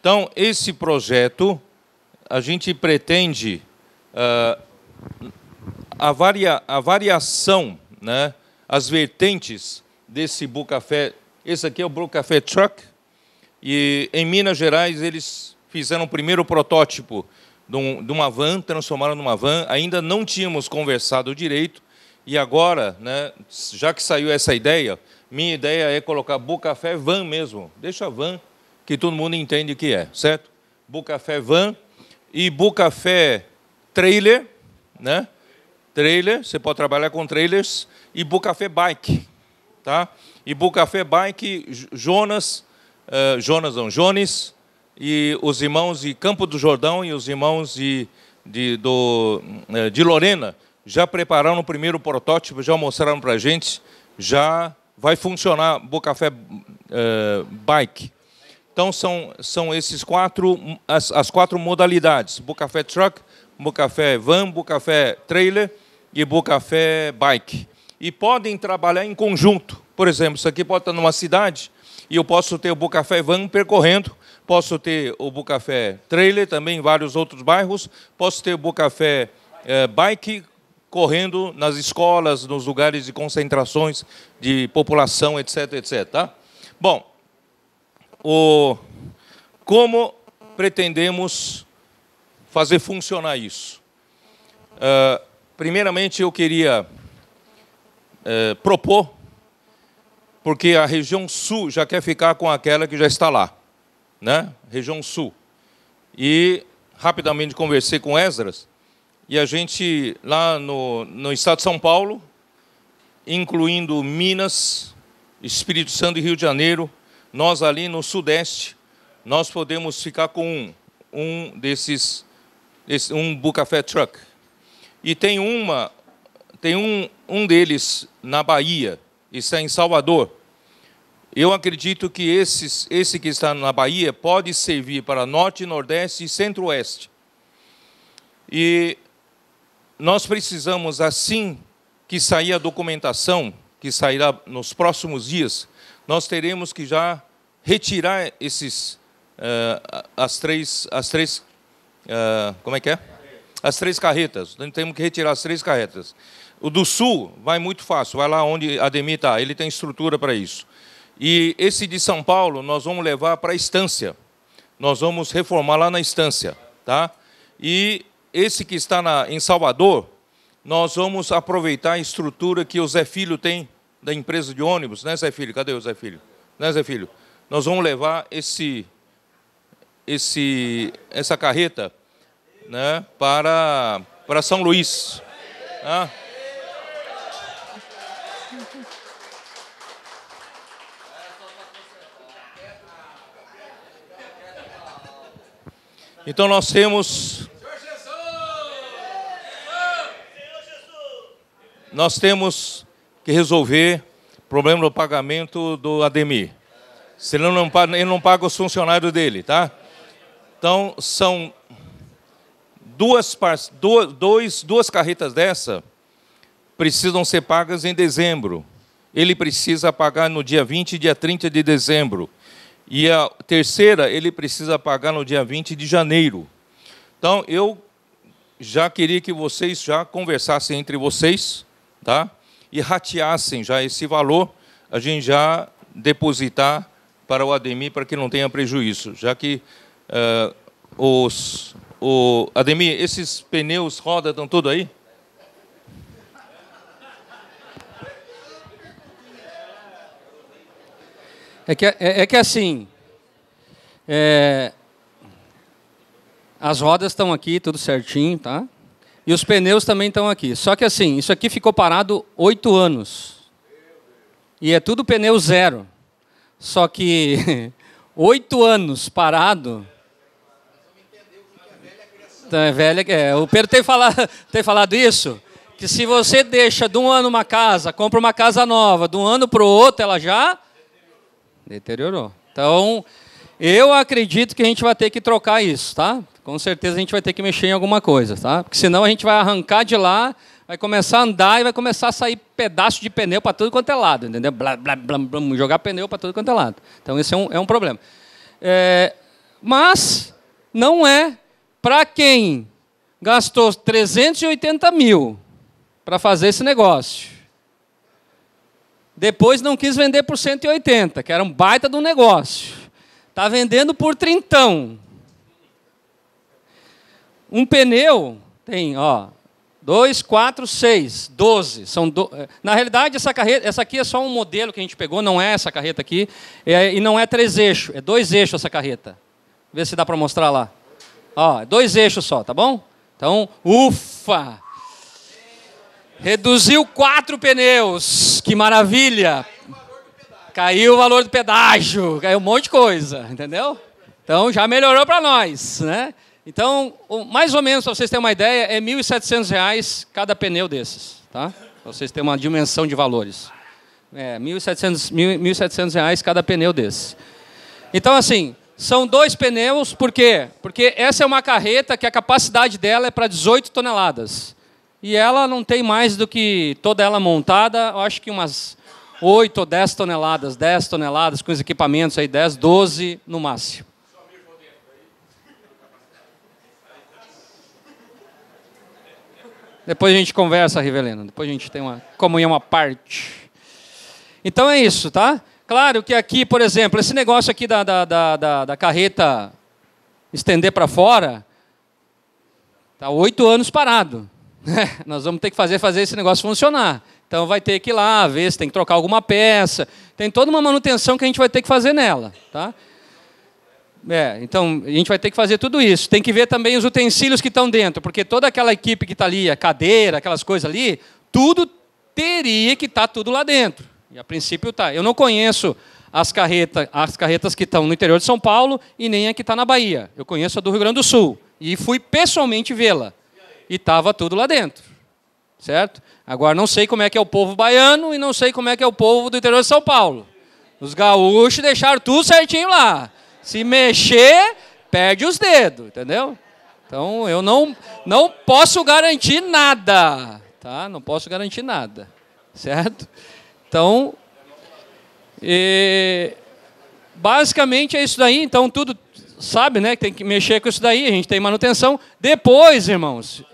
Então esse projeto a gente pretende ah, a, varia, a variação, né, as vertentes desse Bucafé. Esse aqui é o Bucafé Truck, e em Minas Gerais eles fizeram o primeiro protótipo de, um, de uma van, transformaram numa van. Ainda não tínhamos conversado direito, e agora, né, já que saiu essa ideia, minha ideia é colocar Bucafé Van mesmo. Deixa Van, que todo mundo entende o que é, certo? Bucafé Van e Bucafé Trailer, né? trailer, você pode trabalhar com trailers, e Bucafé Bike. Tá? E Bucafé Bike, Jonas, eh, Jonas não, Jones, e os irmãos de Campo do Jordão e os irmãos de, de, do, eh, de Lorena já prepararam o primeiro protótipo, já mostraram para a gente, já vai funcionar Bucafé eh, Bike. Então, são, são esses quatro, as, as quatro modalidades, Bucafé Truck, Bucafé Van, Bucafé Trailer e Bucafé Bike. E podem trabalhar em conjunto. Por exemplo, isso aqui pode estar numa cidade e eu posso ter o Bucafé Van percorrendo, posso ter o Bucafé Trailer também em vários outros bairros, posso ter o Bucafé é, eh, Bike correndo nas escolas, nos lugares de concentrações de população, etc, etc. Tá? Bom, o, como pretendemos fazer funcionar isso? Uh, Primeiramente, eu queria é, propor, porque a região sul já quer ficar com aquela que já está lá, né? Região sul. E rapidamente conversei com Esdras, e a gente, lá no, no estado de São Paulo, incluindo Minas, Espírito Santo e Rio de Janeiro, nós ali no Sudeste, nós podemos ficar com um, um desses, um Bucafé Truck, e tem uma, tem um, um deles na Bahia, está em Salvador. Eu acredito que esses, esse que está na Bahia pode servir para Norte, Nordeste e Centro-Oeste. E nós precisamos, assim que sair a documentação, que sairá nos próximos dias, nós teremos que já retirar esses, uh, as três, as três uh, como é que é? as três carretas. Então, temos que retirar as três carretas. O do sul vai muito fácil, vai lá onde Ademir está, ele tem estrutura para isso. E esse de São Paulo nós vamos levar para a estância. Nós vamos reformar lá na estância. Tá? E esse que está na, em Salvador, nós vamos aproveitar a estrutura que o Zé Filho tem da empresa de ônibus, né, Zé Filho? Cadê o Zé Filho? Né, Zé Filho? Nós vamos levar esse, esse, essa carreta né, para, para São Luís. Né? Então nós temos nós temos que resolver o problema do pagamento do ADMI. Senão ele não paga os funcionários dele, tá? Então são duas, duas duas carretas dessa precisam ser pagas em dezembro. Ele precisa pagar no dia 20 e dia 30 de dezembro. E a terceira, ele precisa pagar no dia 20 de janeiro. Então, eu já queria que vocês já conversassem entre vocês, tá? E rateassem já esse valor, a gente já depositar para o Ademir para que não tenha prejuízo, já que uh, os o Ademir, esses pneus roda estão tudo aí? É que, é, é, é que assim, é, as rodas estão aqui, tudo certinho, tá? E os pneus também estão aqui. Só que assim, isso aqui ficou parado oito anos. E é tudo pneu zero. Só que oito anos parado então é velha é. O Pedro tem falado, tem falado isso? Que se você deixa de um ano uma casa, compra uma casa nova, de um ano para o outro, ela já deteriorou. Então, eu acredito que a gente vai ter que trocar isso, tá? Com certeza a gente vai ter que mexer em alguma coisa, tá? Porque senão a gente vai arrancar de lá, vai começar a andar e vai começar a sair pedaço de pneu para tudo quanto é lado, entendeu? Blá, blá, blá, blá jogar pneu para tudo quanto é lado. Então, esse é um, é um problema. É, mas não é para quem gastou 380 mil para fazer esse negócio, depois não quis vender por 180, que era um baita do negócio, está vendendo por trintão. Um pneu tem, ó, 2, 4, 6, 12. São do... Eh, na realidade, essa, carreta, essa aqui é só um modelo que a gente pegou, não é essa carreta aqui. É, e não é três eixos, é dois eixos essa carreta. Vê se dá para mostrar lá. Ó, dois eixos só, tá bom? Então, ufa! Reduziu quatro pneus, que maravilha! Caiu o valor do pedágio, caiu um monte de coisa, entendeu? Então já melhorou para nós, né? Então, mais ou menos, para vocês terem uma ideia, é R$ 1.700 cada pneu desses, tá? Para vocês terem uma dimensão de valores. É, R$ 1.700 cada pneu desses. Então, assim, são dois pneus, por quê? Porque essa é uma carreta que a capacidade dela é para 18 toneladas. E ela não tem mais do que toda ela montada, acho que umas 8 ou 10 toneladas, 10 toneladas com os equipamentos aí, 10, 12 no máximo. Depois a gente conversa, Rivelino. Depois a gente tem uma comunhão à parte. Então é isso, tá? Claro que aqui, por exemplo, esse negócio aqui da, da, da, da, da carreta estender para fora, está oito anos parado. Né? Nós vamos ter que fazer, fazer esse negócio funcionar. Então vai ter que ir lá, ver se tem que trocar alguma peça. Tem toda uma manutenção que a gente vai ter que fazer nela. Tá? É, então a gente vai ter que fazer tudo isso. Tem que ver também os utensílios que estão dentro, porque toda aquela equipe que está ali, a cadeira, aquelas coisas ali, tudo teria que estar tá tudo lá dentro. E a princípio tá. Eu não conheço as, carreta, as carretas que estão no interior de São Paulo e nem a que está na Bahia. Eu conheço a do Rio Grande do Sul. E fui pessoalmente vê-la. E estava tudo lá dentro. Certo? Agora, não sei como é que é o povo baiano e não sei como é que é o povo do interior de São Paulo. Os gaúchos deixaram tudo certinho lá. Se mexer, perde os dedos, entendeu? Então, eu não, não posso garantir nada, tá? Não posso garantir nada, certo? Então, e, basicamente é isso daí. Então, tudo sabe, né? Que tem que mexer com isso daí. A gente tem manutenção. Depois, irmãos,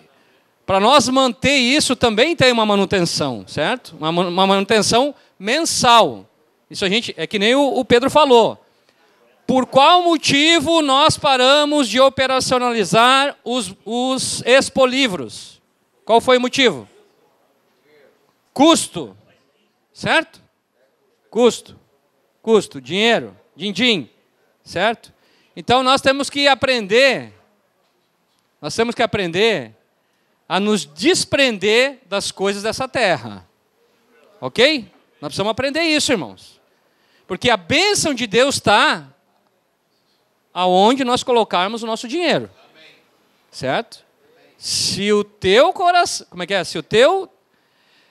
para nós manter isso também tem uma manutenção, certo? Uma, uma manutenção mensal. Isso a gente é que nem o, o Pedro falou. Por qual motivo nós paramos de operacionalizar os, os expolivros? Qual foi o motivo? Custo. Certo? Custo. Custo, dinheiro, din-din. Certo? Então nós temos que aprender, nós temos que aprender a nos desprender das coisas dessa terra. Ok? Nós precisamos aprender isso, irmãos. Porque a bênção de Deus está aonde nós colocarmos o nosso dinheiro. Certo? Se o teu coração. Como é que é? Se o teu.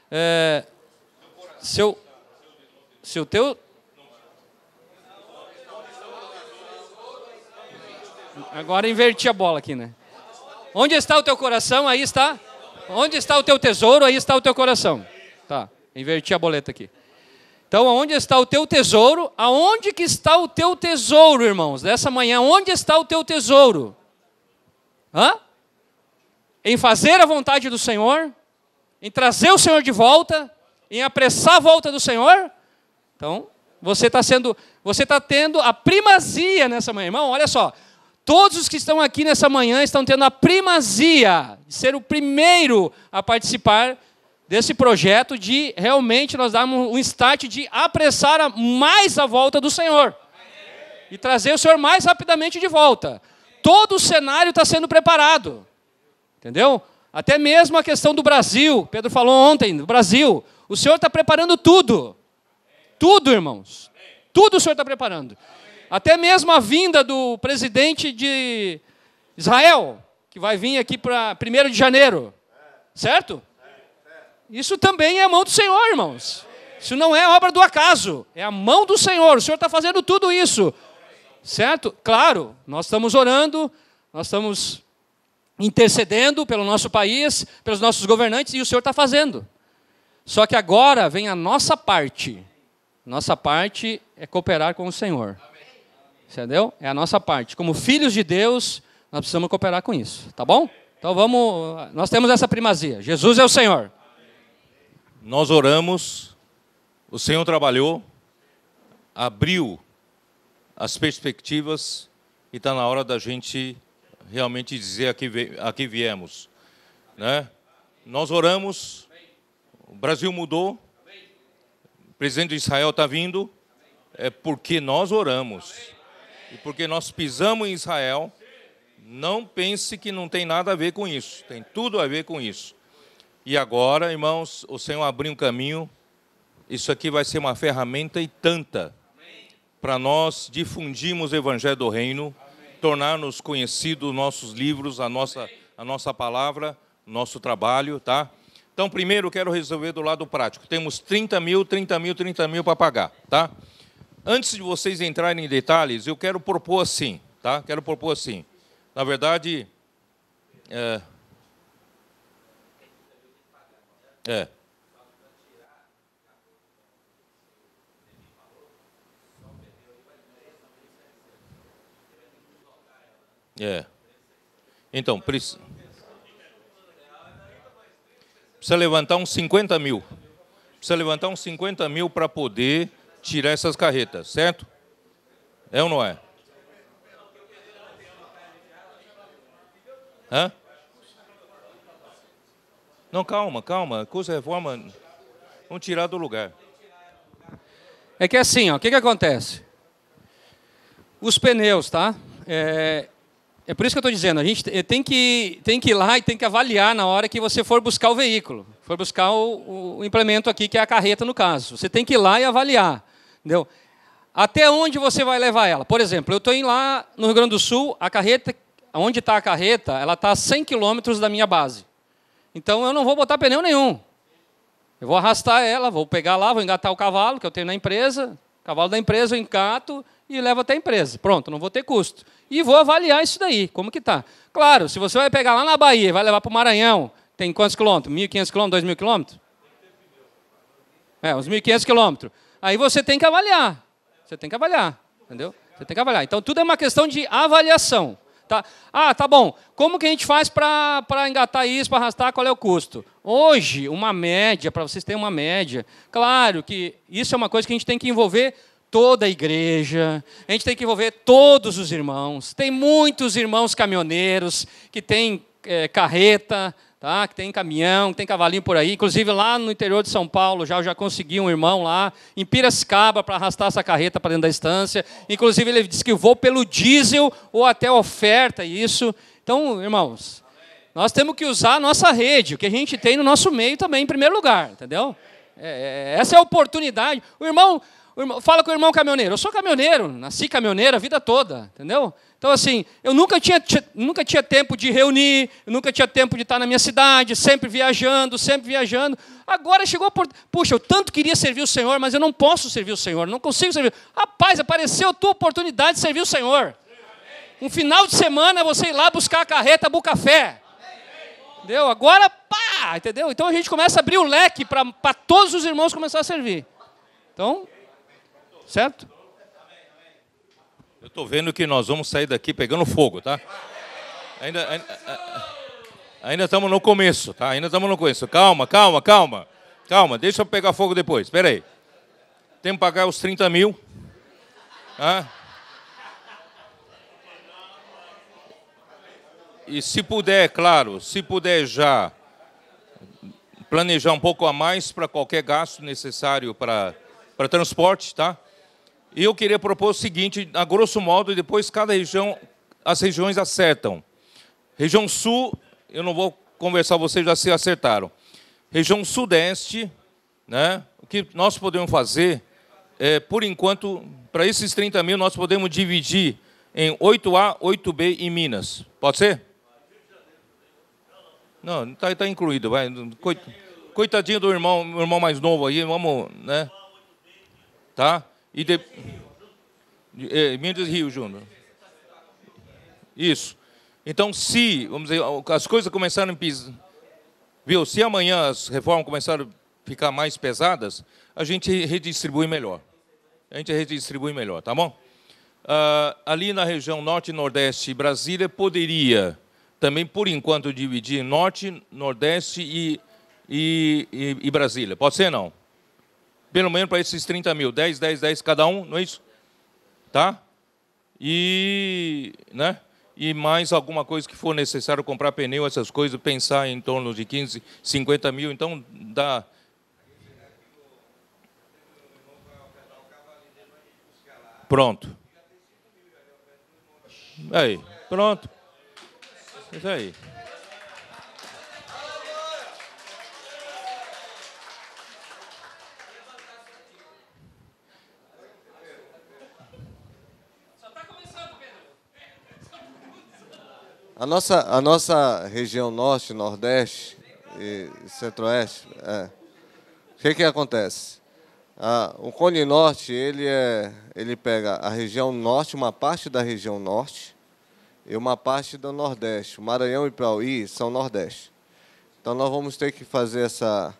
É, se eu. Se o teu. Agora inverti a bola aqui, né? Onde está o teu coração? Aí está. Onde está o teu tesouro? Aí está o teu coração. Tá. Inverti a boleta aqui. Então, onde está o teu tesouro? Aonde que está o teu tesouro, irmãos? Dessa manhã, onde está o teu tesouro? Hã? Em fazer a vontade do Senhor? Em trazer o Senhor de volta? em apressar a volta do Senhor? Então, você está sendo, você está tendo a primazia nessa manhã, irmão. Olha só, todos os que estão aqui nessa manhã estão tendo a primazia de ser o primeiro a participar desse projeto de realmente nós darmos um start de apressar mais a volta do Senhor e trazer o Senhor mais rapidamente de volta. Todo o cenário está sendo preparado, entendeu? Até mesmo a questão do Brasil, Pedro falou ontem, do Brasil. O Senhor está preparando tudo. Tudo, irmãos. Tudo o Senhor está preparando. Até mesmo a vinda do presidente de Israel, que vai vir aqui para 1 de janeiro. Certo? Isso também é a mão do Senhor, irmãos. Isso não é obra do acaso, é a mão do Senhor. O Senhor está fazendo tudo isso. Certo? Claro, nós estamos orando, nós estamos intercedendo pelo nosso país, pelos nossos governantes, e o Senhor está fazendo. Só que agora vem a nossa parte. Nossa parte é cooperar com o Senhor. Entendeu? É a nossa parte. Como filhos de Deus, nós precisamos cooperar com isso, tá bom? Então vamos, nós temos essa primazia. Jesus é o Senhor. Nós oramos, o Senhor trabalhou, abriu as perspectivas e está na hora da gente realmente dizer aqui, aqui viemos. Né? Nós oramos, o Brasil mudou. O presidente de Israel está vindo. É porque nós oramos. E porque nós pisamos em Israel. Não pense que não tem nada a ver com isso. Tem tudo a ver com isso. E agora, irmãos, o Senhor abriu um caminho. Isso aqui vai ser uma ferramenta e tanta para nós difundirmos o Evangelho do Reino, tornar-nos conhecidos nossos livros, a nossa, a nossa palavra, nosso trabalho, tá? Então, primeiro eu quero resolver do lado prático. Temos 30 mil, 30 mil, 30 mil para pagar. Tá? Antes de vocês entrarem em detalhes, eu quero propor assim. Tá? Quero propor assim. Na verdade. É, é. É. Então, precisa precisa levantar uns 50 mil. Precisa levantar uns 50 mil para poder tirar essas carretas, certo? É ou não é? Hã? Não, calma, calma. Curso reforma, vamos tirar do lugar. É que é assim, ó, o que, que acontece? Os pneus, tá? É, é por isso que eu estou dizendo, a gente eh, tem que, tem que ir lá e tem que avaliar na hora que você for buscar o veículo, for buscar o, o implemento aqui, que é a carreta no caso. Você tem que ir lá e avaliar. Entendeu? Até onde você vai levar ela? Por exemplo, eu estou lá no Rio Grande do Sul, a carreta, onde está a carreta, ela está a 100 quilômetros da minha base. Então eu não vou botar pneu nenhum. Eu vou arrastar ela, vou pegar lá, vou engatar o cavalo que eu tenho na empresa, cavalo da empresa eu encato e levo até a empresa. Pronto, não vou ter custo e vou avaliar isso daí, como que está. Claro, se você vai pegar lá na Bahia vai levar para o Maranhão, tem quantos quilômetros? 1.500 quilômetros, 2.000 quilômetros? É, uns 1.500 quilômetros. Aí você tem que avaliar. Você tem que avaliar, entendeu? Você tem que avaliar. Então, tudo é uma questão de avaliação. Tá? Ah, tá bom. Como que a gente faz para engatar isso, para arrastar? Qual é o custo? Hoje, uma média, para vocês terem uma média, claro que isso é uma coisa que a gente tem que envolver toda a igreja, a gente tem que envolver todos os irmãos. Tem muitos irmãos caminhoneiros que têm é, carreta, tá? que tem caminhão, que tem cavalinho por aí. Inclusive lá no interior de São Paulo, já, eu já consegui um irmão lá, em Piracicaba, para arrastar essa carreta para dentro da estância. Inclusive ele disse que vou pelo diesel ou até oferta, isso. Então, irmãos, nós temos que usar a nossa rede, o que a gente tem no nosso meio também, em primeiro lugar, entendeu? É, é essa é a oportunidade. O irmão, fala com o irmão caminhoneiro. Eu sou caminhoneiro, nasci caminhoneiro a vida toda, entendeu? Então, assim, eu nunca tinha, nunca tinha tempo de reunir, nunca tinha tempo de estar na minha cidade, sempre viajando, sempre viajando. Agora chegou por. Puxa, eu tanto queria servir o Senhor, mas eu não posso servir o Senhor, não consigo servir. Rapaz, apareceu a tua oportunidade de servir o Senhor. Um final de semana você ir lá buscar a carreta Bucafé. Entendeu? Agora, pá, entendeu? Então a gente começa a abrir o leque para todos os irmãos começar a servir. Então, Certo? Eu estou vendo que nós vamos sair daqui pegando fogo, tá? Ainda, ainda, estamos no começo, tá? Ainda estamos no começo. Calma, calma, calma. Calma, deixa eu pegar fogo depois. Espera aí. Tem que pagar os 30 mil. Ah. E se puder, claro, se puder já planejar um pouco a mais para qualquer gasto necessário para, para transporte, tá? E eu queria propor o seguinte, a grosso modo, depois cada região, as regiões acertam. Região Sul, eu não vou conversar, vocês já se acertaram. Região Sudeste, né? O que nós podemos fazer, é, por enquanto, para esses 30 mil, nós podemos dividir em 8A, 8B e Minas. Pode ser? Não, está tá incluído. Vai. Coitadinho do irmão, irmão mais novo aí, vamos, né? Tá? E de... é, Minas Rio, Júnior. Isso. Então, se, vamos dizer, as coisas começarem a... Viu? Se amanhã as reformas começarem a ficar mais pesadas, a gente redistribui melhor. A gente redistribui melhor, tá bom? Uh, ali na região norte, nordeste e Brasília, poderia também, por enquanto, dividir norte, nordeste e, e, e, e Brasília. Pode ser, não? pelo menos para esses 30 mil, 10, 10, 10 cada um, não é isso? Tá? E, né? e mais alguma coisa que for necessário comprar pneu, essas coisas, pensar em torno de 15, 50 mil, então dá. Pronto. Aí, pronto. Isso aí. A nossa, a nossa região norte, nordeste e centro-oeste, é. o que, é que acontece? Ah, o Cone Norte, ele, é, ele pega a região norte, uma parte da região norte e uma parte do nordeste. O Maranhão e Piauí são nordeste. Então, nós vamos ter que fazer essa...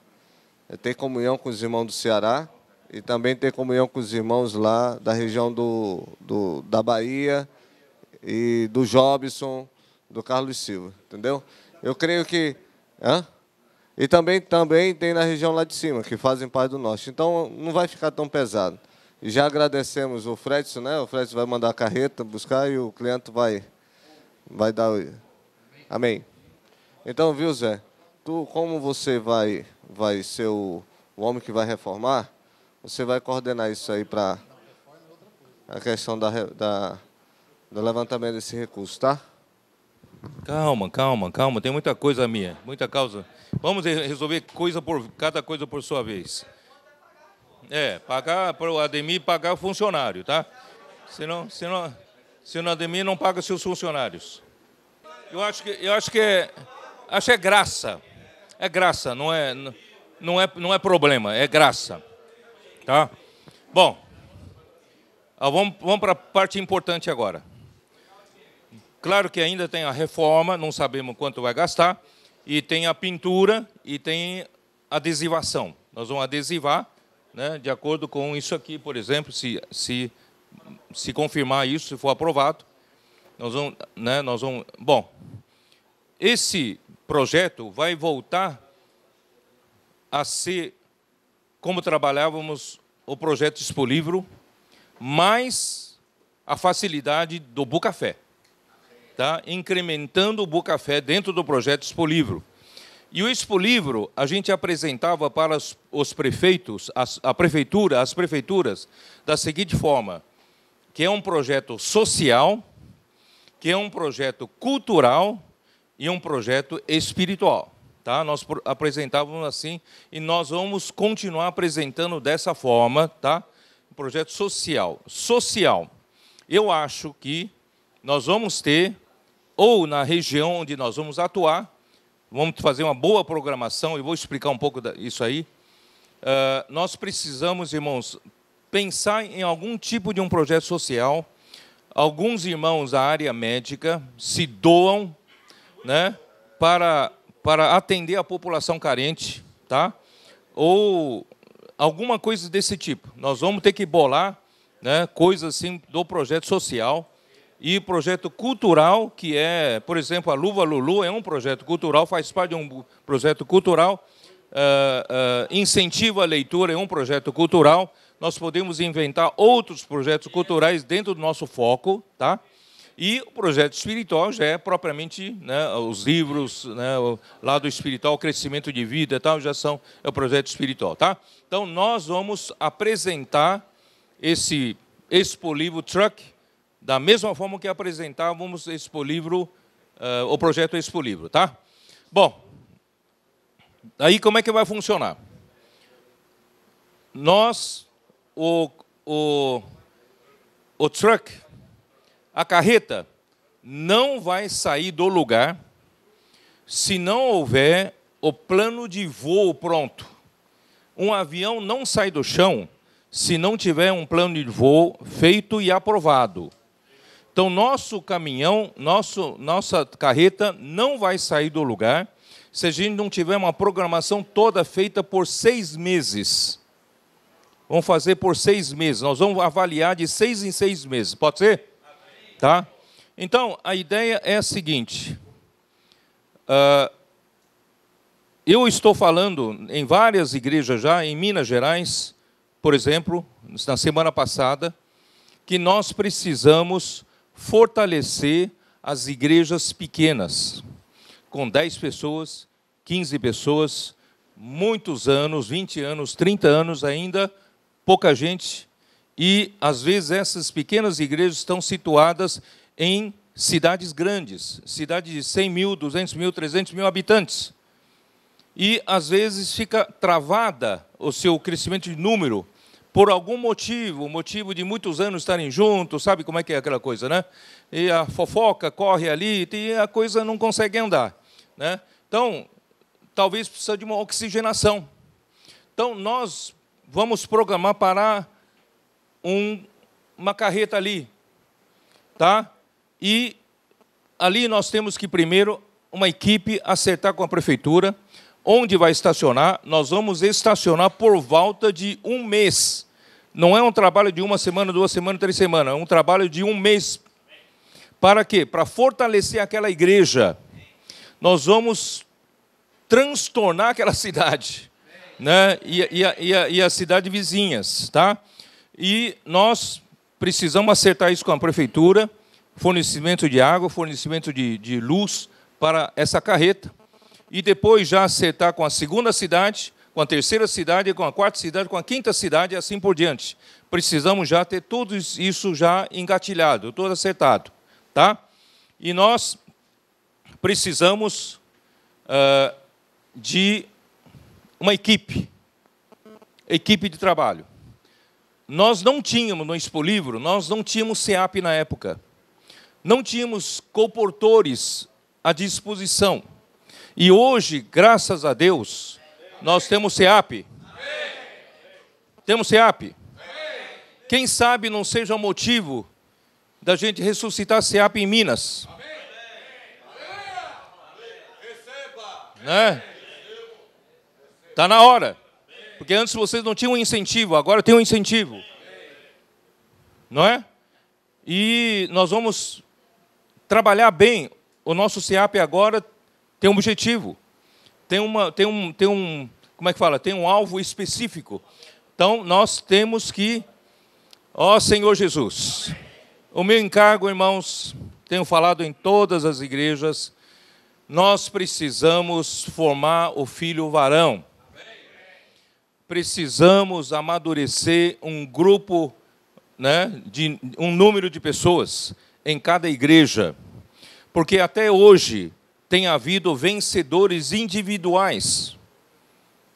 ter comunhão com os irmãos do Ceará e também ter comunhão com os irmãos lá da região do, do da Bahia e do Jobson, do Carlos Silva, entendeu? Eu creio que. Hã? E também, também tem na região lá de cima, que fazem parte do norte. Então não vai ficar tão pesado. E já agradecemos o Fredson, né? O Fredson vai mandar a carreta buscar e o cliente vai, vai dar. O... Amém. Então, viu, Zé? Tu, como você vai, vai ser o, o homem que vai reformar, você vai coordenar isso aí para a questão da, da, do levantamento desse recurso, tá? Calma, calma, calma. Tem muita coisa minha, muita causa. Vamos resolver coisa por cada coisa por sua vez. É, pagar para o Ademir pagar o funcionário, tá? Senão, senão, senão o Ademir não paga seus funcionários. Eu acho que, eu acho que é, acho que é graça. É graça, não é, não é, não é problema, é graça, tá? Bom, ah, vamos, vamos para a parte importante agora. Claro que ainda tem a reforma, não sabemos quanto vai gastar, e tem a pintura e tem adesivação. Nós vamos adesivar, né, de acordo com isso aqui, por exemplo, se, se, se confirmar isso, se for aprovado, nós vamos, né, nós vamos. Bom, esse projeto vai voltar a ser como trabalhávamos o projeto Expo Livro, mais a facilidade do Bucafé tá? incrementando o Bucafé dentro do projeto Expo Livro E o Expo Livro a gente apresentava para os prefeitos, a prefeitura, as prefeituras, da seguinte forma, que é um projeto social, que é um projeto cultural e um projeto espiritual. Tá? Nós apresentávamos assim e nós vamos continuar apresentando dessa forma, tá? Um projeto social. Social. Eu acho que nós vamos ter, ou na região onde nós vamos atuar, vamos fazer uma boa programação, e vou explicar um pouco isso aí. Uh, nós precisamos, irmãos, pensar em algum tipo de um projeto social. Alguns irmãos da área médica se doam né, para, para atender a população carente, tá? ou alguma coisa desse tipo. Nós vamos ter que bolar né, coisas assim do projeto social e projeto cultural, que é, por exemplo, a Luva Lulu é um projeto cultural, faz parte de um projeto cultural. Uh, uh, incentiva a leitura é um projeto cultural. Nós podemos inventar outros projetos culturais dentro do nosso foco, tá? E o projeto espiritual já é propriamente né, os livros, né, o lado espiritual, o crescimento de vida tal, já são é o projeto espiritual, tá? Então, nós vamos apresentar esse Expo Livro Truck, da mesma forma que apresentávamos Expo Livro, uh, o projeto Expo Livro, tá? Bom, aí como é que vai funcionar? Nós, o, o, o truck, a carreta, não vai sair do lugar se não houver o plano de voo pronto. Um avião não sai do chão se não tiver um plano de voo feito e aprovado. Então, nosso caminhão, nosso, nossa carreta não vai sair do lugar se a gente não tiver uma programação toda feita por seis meses. Vamos fazer por seis meses. Nós vamos avaliar de seis em seis meses. Pode ser? Tá? Então, a ideia é a seguinte. Uh, eu estou falando em várias igrejas já, em Minas Gerais, por exemplo, na semana passada, que nós precisamos fortalecer as igrejas pequenas, com 10 pessoas, 15 pessoas, muitos anos, 20 anos, 30 anos ainda, pouca gente, e às vezes essas pequenas igrejas estão situadas em cidades grandes, cidades de 100 mil, 200 mil, 300 mil habitantes. E às vezes fica travada o seu crescimento de número por algum motivo, motivo de muitos anos estarem juntos, sabe como é que é aquela coisa, né? E a fofoca corre ali e a coisa não consegue andar, né? Então, talvez precisa de uma oxigenação. Então, nós vamos programar para um, uma carreta ali, tá? E ali nós temos que primeiro uma equipe acertar com a prefeitura onde vai estacionar, nós vamos estacionar por volta de um mês. Não é um trabalho de uma semana, duas semanas, três semanas, é um trabalho de um mês. Para quê? Para fortalecer aquela igreja. Nós vamos transtornar aquela cidade. Né? E, e, e, a, e, a, cidade vizinhas, tá? E nós precisamos acertar isso com a prefeitura, fornecimento de água, fornecimento de, de luz para essa carreta e depois já acertar com a segunda cidade, com a terceira cidade, com a quarta cidade, com a quinta cidade e assim por diante. Precisamos já ter tudo isso já engatilhado, todo acertado, tá? E nós precisamos uh, de uma equipe, equipe de trabalho. Nós não tínhamos no Expo Livro, nós não tínhamos CEAP na época. Não tínhamos comportores à disposição. E hoje, graças a Deus, nós temos SEAP. Temos SEAP. Quem sabe não seja o motivo da gente ressuscitar SEAP em Minas. Né? Está na hora. Porque antes vocês não tinham incentivo, agora tem um incentivo. Não é? E nós vamos trabalhar bem. O nosso SEAP agora tem um objetivo, tem, uma, tem, um, tem um, como é que fala? Tem um alvo específico. Então, nós temos que, ó Senhor Jesus, o meu encargo, irmãos, tenho falado em todas as igrejas, nós precisamos formar o filho varão. Precisamos amadurecer um grupo, né, de um número de pessoas em cada igreja. Porque até hoje tem havido vencedores individuais.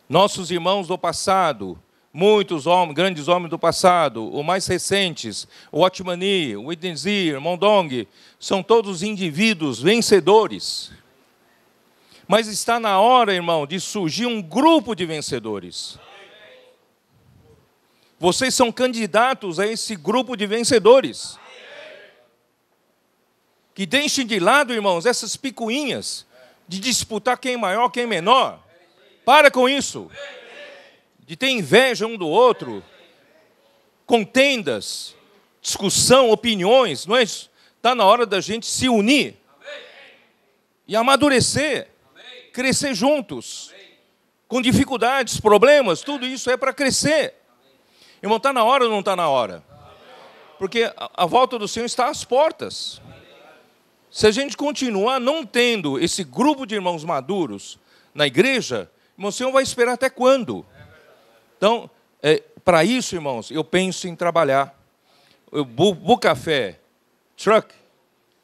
Nossos irmãos do passado, muitos homens, grandes homens do passado, os mais recentes, o Otmani, o Idenzir, Mondong, são todos indivíduos vencedores. Mas está na hora, irmão, de surgir um grupo de vencedores. Vocês são candidatos a esse grupo de vencedores que deixem de lado, irmãos, essas picuinhas de disputar quem é maior, quem é menor. Para com isso. De ter inveja um do outro, contendas, discussão, opiniões, não é isso? Está na hora da gente se unir e amadurecer, crescer juntos, com dificuldades, problemas, tudo isso é para crescer. Irmão, está na hora ou não está na hora? Porque a volta do Senhor está às portas. Se a gente continuar não tendo esse grupo de irmãos maduros na igreja, irmão, o Senhor vai esperar até quando? Então, é, para isso, irmãos, eu penso em trabalhar. O Bucafé Truck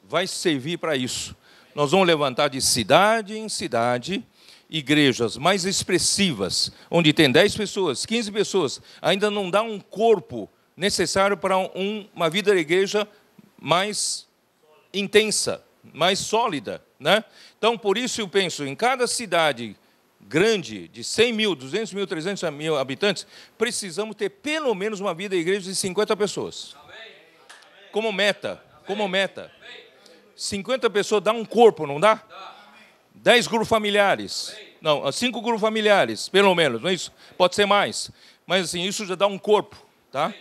vai servir para isso. Nós vamos levantar de cidade em cidade igrejas mais expressivas, onde tem 10 pessoas, 15 pessoas, ainda não dá um corpo necessário para um, uma vida da igreja mais intensa, mais sólida. Né? Então, por isso eu penso, em cada cidade grande, de 100 mil, 200 mil, 300 mil habitantes, precisamos ter pelo menos uma vida igreja de 50 pessoas. Como meta, como meta. 50 pessoas dá um corpo, não dá? 10 grupos familiares. Não, cinco grupos familiares, pelo menos, não é isso? Pode ser mais. Mas assim, isso já dá um corpo, tá?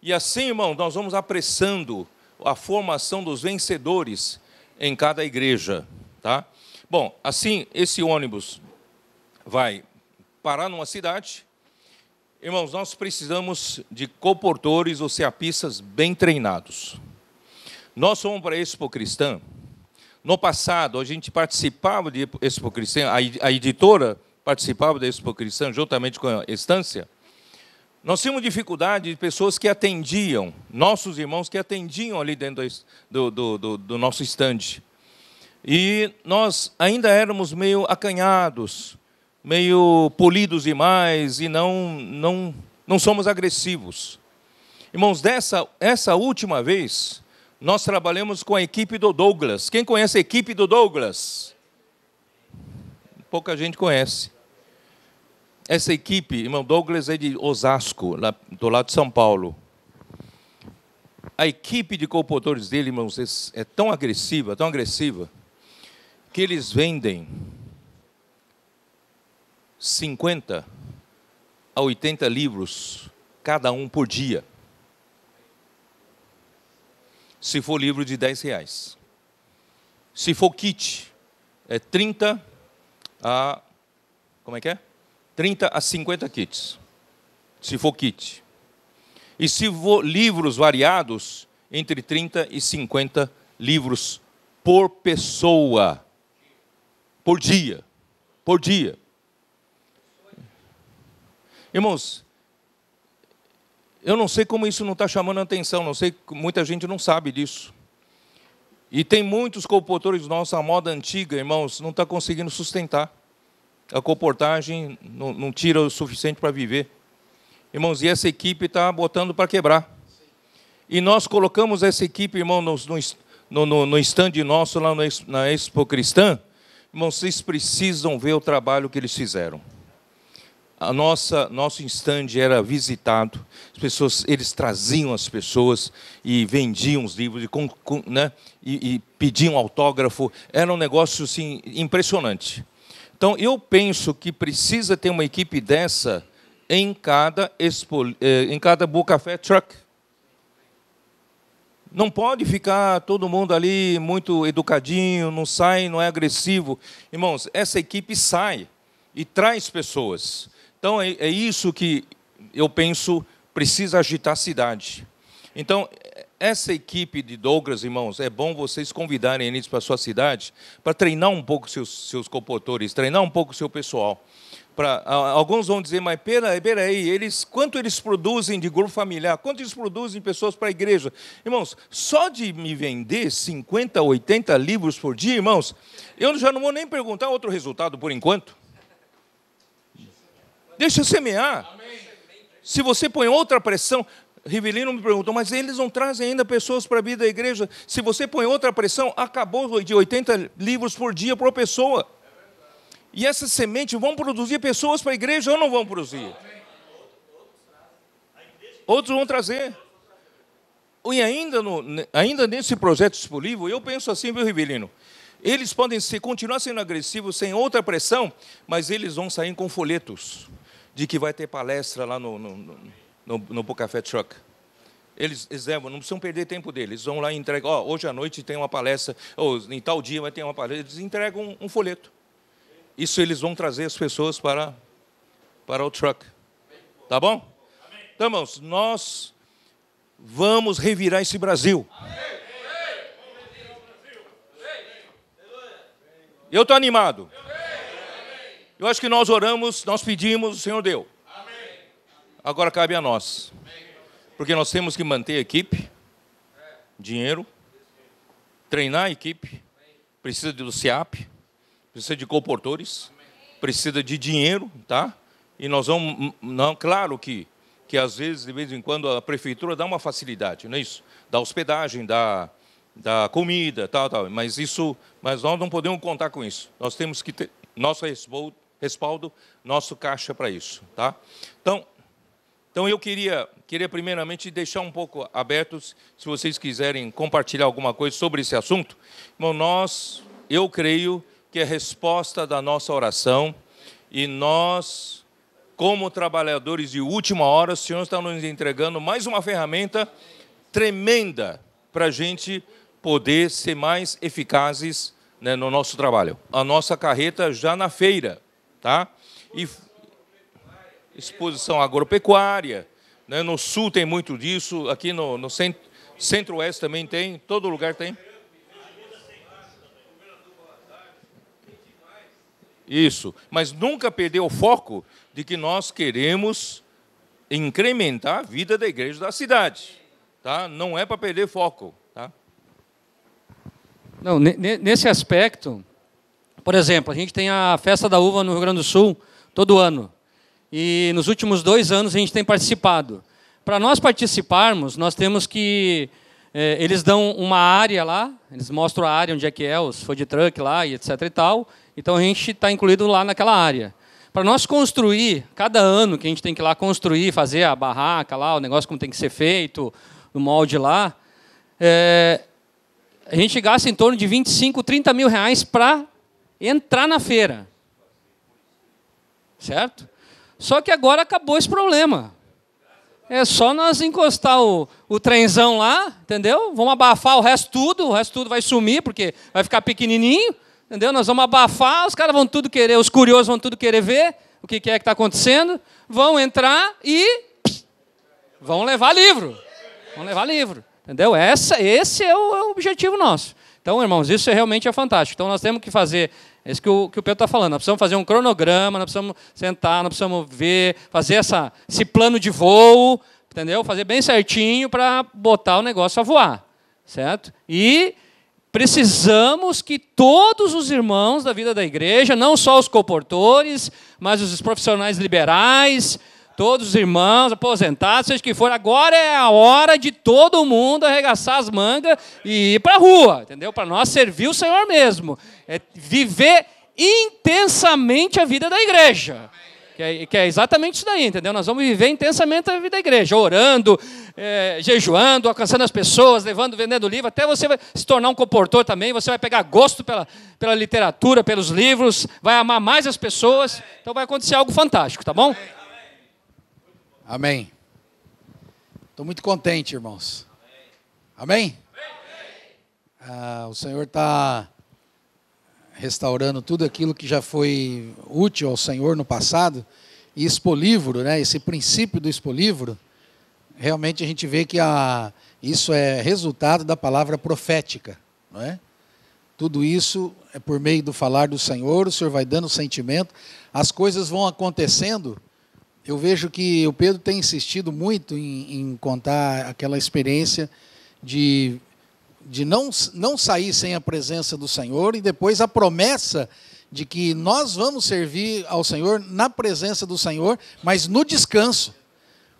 E assim, irmão, nós vamos apressando a formação dos vencedores em cada igreja. Tá? Bom, assim, esse ônibus vai parar numa cidade. Irmãos, nós precisamos de coportores ou seapistas bem treinados. Nós somos para Expo Cristã. No passado, a gente participava de Expo Cristã, a editora participava da Expo Cristã juntamente com a Estância. Nós tínhamos dificuldade de pessoas que atendiam, nossos irmãos que atendiam ali dentro do, do, do, do nosso estande. E nós ainda éramos meio acanhados, meio polidos demais e não, não, não somos agressivos. Irmãos, dessa essa última vez, nós trabalhamos com a equipe do Douglas. Quem conhece a equipe do Douglas? Pouca gente conhece essa equipe, irmão Douglas é de Osasco, lá, do lado de São Paulo. A equipe de computadores dele, irmãos, é, é tão agressiva, tão agressiva, que eles vendem 50 a 80 livros cada um por dia. Se for livro de 10 reais. Se for kit, é 30 a. Como é que é? 30 a 50 kits, se for kit. E se for livros variados, entre 30 e 50 livros por pessoa, por dia, por dia. Irmãos, eu não sei como isso não está chamando a atenção, não sei, muita gente não sabe disso. E tem muitos compositores nossos, a moda antiga, irmãos, não está conseguindo sustentar a comportagem não, não tira o suficiente para viver. Irmãos, e essa equipe está botando para quebrar. E nós colocamos essa equipe, irmão, no, no, no, no stand nosso lá na Expo Cristã. Irmãos, vocês precisam ver o trabalho que eles fizeram. A nossa nosso stand era visitado, as pessoas eles traziam as pessoas e vendiam os livros e, com, com, né, e, e pediam autógrafo. Era um negócio assim impressionante. Então, eu penso que precisa ter uma equipe dessa em cada, expo, eh, em cada Bucafé Truck. Não pode ficar todo mundo ali muito educadinho, não sai, não é agressivo. Irmãos, essa equipe sai e traz pessoas. Então, é, é isso que eu penso precisa agitar a cidade. Então, essa equipe de Douglas, irmãos, é bom vocês convidarem eles para a sua cidade para treinar um pouco seus, seus comportores, treinar um pouco o seu pessoal. Pra, alguns vão dizer, mas peraí, peraí, eles, quanto eles produzem de grupo familiar, quanto eles produzem pessoas para a igreja? Irmãos, só de me vender 50, 80 livros por dia, irmãos, eu já não vou nem perguntar outro resultado por enquanto. Deixa semear. Se você põe outra pressão, Rivelino me perguntou, mas eles não trazem ainda pessoas para a vida da igreja? Se você põe outra pressão, acabou de 80 livros por dia por pessoa. E essas sementes vão produzir pessoas para a igreja ou não vão produzir? Outros vão trazer. E ainda, no, ainda nesse projeto expulivo, eu penso assim, viu, Rivelino? Eles podem se continuar sendo agressivos sem outra pressão, mas eles vão sair com folhetos de que vai ter palestra lá no, no, no no, no Bucafé Truck. Eles, eles levam, é, não precisam perder tempo deles. Eles vão lá e entregam. Oh, hoje à noite tem uma palestra, ou em tal dia vai ter uma palestra. Eles entregam um, um folheto. Isso eles vão trazer as pessoas para, para o truck. Tá bom? Então, irmãos, nós vamos revirar esse Brasil. Eu estou animado. Eu acho que nós oramos, nós pedimos, o Senhor deu. Agora cabe a nós. Porque nós temos que manter a equipe, dinheiro, treinar a equipe, precisa do CIAP, precisa de comportores, precisa de dinheiro, tá? E nós vamos, hum, não, claro que que às vezes, de vez em quando, a prefeitura dá uma facilidade, não é isso? Dá hospedagem, dá, dá comida, tal, tal. Mas isso, mas nós não podemos contar com isso. Nós temos que ter nosso respaldo, nosso caixa para isso, tá? Então, então eu queria, queria primeiramente deixar um pouco abertos, se vocês quiserem compartilhar alguma coisa sobre esse assunto. Irmão, nós, eu creio que é resposta da nossa oração e nós, como trabalhadores de última hora, o Senhor está nos entregando mais uma ferramenta tremenda para a gente poder ser mais eficazes né, no nosso trabalho. A nossa carreta já na feira, tá? E exposição agropecuária. Né? No sul tem muito disso, aqui no, no centro-oeste também tem, todo lugar tem. Isso, mas nunca perder o foco de que nós queremos incrementar a vida da igreja da cidade. Tá? Não é para perder foco. Tá? Não, nesse aspecto, por exemplo, a gente tem a festa da uva no Rio Grande do Sul todo ano. E nos últimos dois anos a gente tem participado. Para nós participarmos, nós temos que. É, eles dão uma área lá, eles mostram a área onde é que é, os food truck lá e etc e tal. Então a gente está incluído lá naquela área. Para nós construir, cada ano que a gente tem que ir lá construir, fazer a barraca lá, o negócio como tem que ser feito, o molde lá, é, a gente gasta em torno de 25, 30 mil reais para entrar na feira. Certo? Só que agora acabou esse problema. É só nós encostar o, o trenzão lá, entendeu? Vamos abafar o resto tudo, o resto tudo vai sumir, porque vai ficar pequenininho, entendeu? Nós vamos abafar, os caras vão tudo querer, os curiosos vão tudo querer ver o que, é que está acontecendo, vão entrar e vão levar livro. Vão levar livro, entendeu? Essa, esse é o, é o objetivo nosso. Então, irmãos, isso é realmente é fantástico. Então, nós temos que fazer é isso que o, que o Pedro está falando. Nós precisamos fazer um cronograma, nós precisamos sentar, nós precisamos ver, fazer essa, esse plano de voo, entendeu? Fazer bem certinho para botar o negócio a voar, certo? E precisamos que todos os irmãos da vida da igreja, não só os comportores, mas os profissionais liberais, Todos os irmãos, aposentados, seja que for, agora é a hora de todo mundo arregaçar as mangas e ir para a rua, entendeu? Para nós servir o Senhor mesmo. É viver intensamente a vida da igreja. Que é, que é, exatamente isso daí, entendeu? Nós vamos viver intensamente a vida da igreja, orando, é, jejuando, alcançando as pessoas, levando, vendendo livro, até você vai se tornar um comportor também, você vai pegar gosto pela, pela literatura, pelos livros, vai amar mais as pessoas, então vai acontecer algo fantástico, tá bom? Amém. Estou muito contente, irmãos. Amém? Amém? Ah, o Senhor está restaurando tudo aquilo que já foi útil ao Senhor no passado. E expolívoro, né, esse princípio do expolívoro, realmente a gente vê que a, isso é resultado da palavra profética. Não é? Tudo isso é por meio do falar do Senhor, o Senhor vai dando sentimento, as coisas vão acontecendo eu vejo que o Pedro tem insistido muito em, em contar aquela experiência de, de não, não sair sem a presença do Senhor e depois a promessa de que nós vamos servir ao Senhor na presença do Senhor, mas no descanso.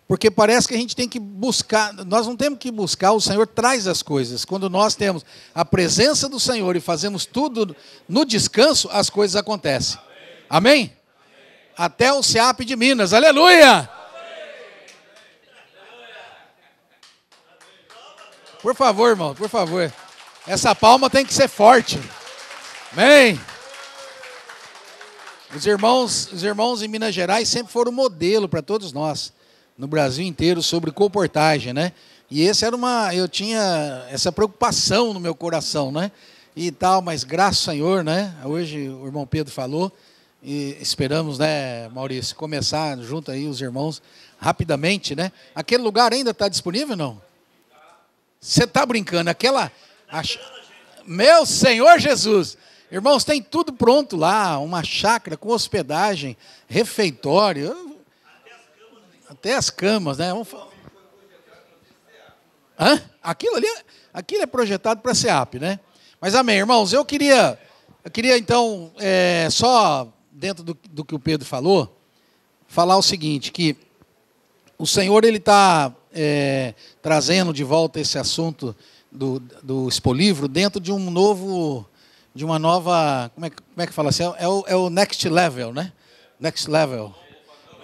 Porque parece que a gente tem que buscar, nós não temos que buscar, o Senhor traz as coisas. Quando nós temos a presença do Senhor e fazemos tudo no descanso, as coisas acontecem. Amém? até o SEAP de Minas. Aleluia! Por favor, irmão, por favor. Essa palma tem que ser forte. Amém. Os irmãos, os irmãos em Minas Gerais sempre foram modelo para todos nós, no Brasil inteiro, sobre comportagem, né? E esse era uma, eu tinha essa preocupação no meu coração, né? E tal, mas graças ao Senhor, né? Hoje o irmão Pedro falou, e esperamos, né, Maurício, começar junto aí os irmãos rapidamente, né? Aquele lugar ainda está disponível não? Você está brincando? Aquela, a, meu Senhor Jesus, irmãos, tem tudo pronto lá, uma chácara com hospedagem, refeitório, até as camas, né? Vamos falar. Hã? Aquilo ali, aquilo é projetado para a SEAP, né? Mas amém, irmãos. Eu queria, eu queria então é, só dentro do, do que o Pedro falou, falar o seguinte, que o Senhor ele está é, trazendo de volta esse assunto do, do expolivro dentro de um novo, de uma nova, como é, como é que fala assim? É o, é o next level, né? Next level.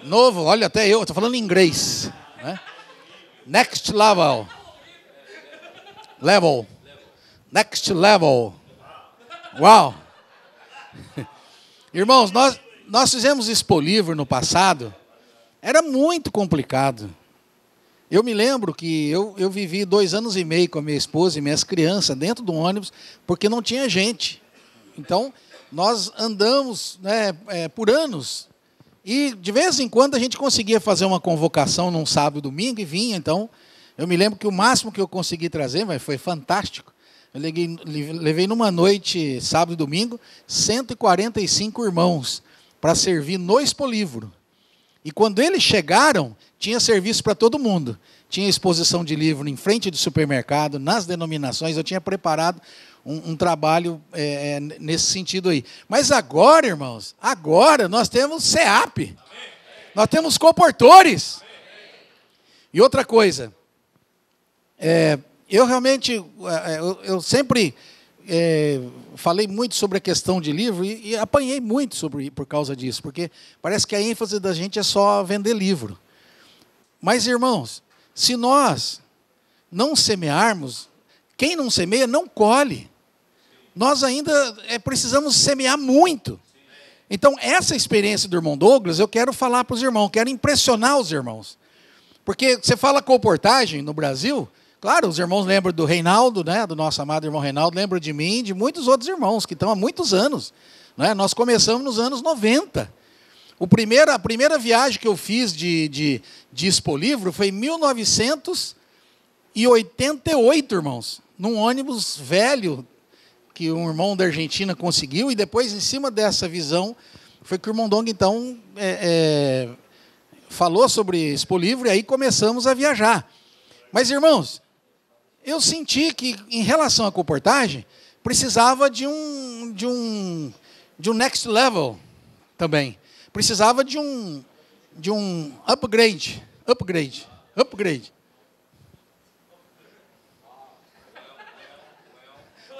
Novo, olha, até eu, estou falando em inglês. Né? Next level. Level. Next level. Uau! Irmãos, nós, nós fizemos expolivro no passado, era muito complicado. Eu me lembro que eu, eu vivi dois anos e meio com a minha esposa e minhas crianças dentro do ônibus, porque não tinha gente. Então, nós andamos né, é, por anos. E, de vez em quando, a gente conseguia fazer uma convocação num sábado domingo e vinha. Então, eu me lembro que o máximo que eu consegui trazer, mas foi fantástico, eu levei, levei numa noite, sábado e domingo, 145 irmãos para servir no Expolivro. E quando eles chegaram, tinha serviço para todo mundo. Tinha exposição de livro em frente do supermercado, nas denominações. Eu tinha preparado um, um trabalho é, é nesse sentido aí. Mas agora, irmãos, agora nós temos CEAP. Amém. Nós temos comportores. Amém. E outra coisa, é, eu realmente, é, é, eu, sempre é, falei muito sobre a questão de livro e, e, apanhei muito sobre por causa disso, porque parece que a ênfase da gente é só vender livro. Mas, irmãos, se nós não semearmos, quem não semeia não colhe. Nós ainda é, precisamos semear muito. Então, essa experiência do irmão Douglas, eu quero falar para os irmãos, quero impressionar os irmãos. Porque você fala comportagem no Brasil, Claro, os irmãos lembram do Reinaldo, né, do nosso amado irmão Reinaldo, lembram de mim, de muitos outros irmãos que estão há muitos anos. Né? Nós começamos nos anos 90. O primeiro, a primeira viagem que eu fiz de, de, de expolivro foi em 1988, irmãos, num ônibus velho que um irmão da Argentina conseguiu, e depois, em cima dessa visão, foi que o irmão Dong, então, é, é, falou sobre expolivro, e aí começamos a viajar. Mas, irmãos, eu senti que, em relação à comportagem, precisava de um, de um, de um next level também. Precisava de um, de um upgrade, upgrade, upgrade.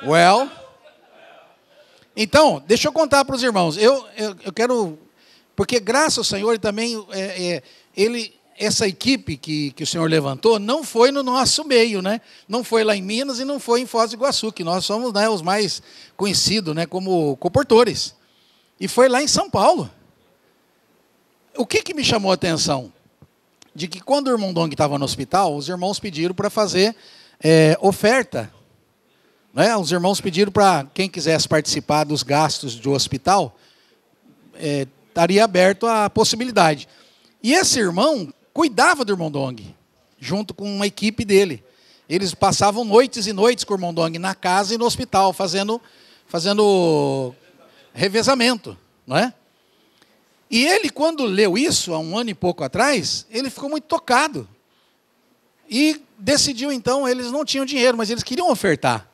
Well, então, deixa eu contar para os irmãos. Eu, eu, eu, quero, porque graças ao Senhor também, é, é, ele, essa equipe que, que o senhor levantou não foi no nosso meio, né? Não foi lá em Minas e não foi em Foz do Iguaçu, que nós somos né, os mais conhecidos né, como comportores. E foi lá em São Paulo. O que, que me chamou a atenção? De que quando o irmão Dong estava no hospital, os irmãos pediram para fazer é, oferta. Né? Os irmãos pediram para quem quisesse participar dos gastos do hospital, é, estaria aberto a possibilidade. E esse irmão cuidava do irmão Dong, junto com uma equipe dele. Eles passavam noites e noites com o irmão Dong na casa e no hospital, fazendo, fazendo revezamento, não é? E ele, quando leu isso, há um ano e pouco atrás, ele ficou muito tocado. E decidiu, então, eles não tinham dinheiro, mas eles queriam ofertar.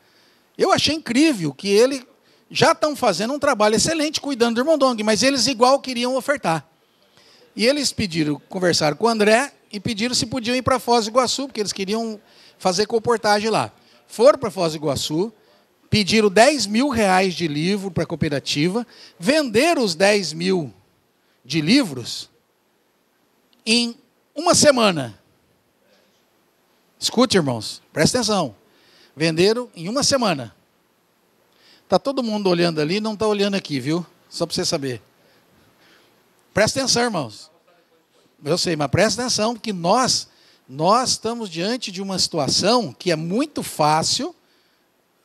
Eu achei incrível que ele já estão fazendo um trabalho excelente cuidando do irmão Dong, mas eles igual queriam ofertar. E eles pediram, conversaram com o André e pediram se podiam ir para Foz do Iguaçu, porque eles queriam fazer comportagem lá. Foram para Foz do Iguaçu, pediram 10 mil reais de livro para a cooperativa, venderam os 10 mil de livros em uma semana. Escute, irmãos, presta atenção. Venderam em uma semana. Está todo mundo olhando ali, não está olhando aqui, viu? Só para você saber. Presta atenção, irmãos. Eu sei, mas presta atenção, porque nós, nós estamos diante de uma situação que é muito fácil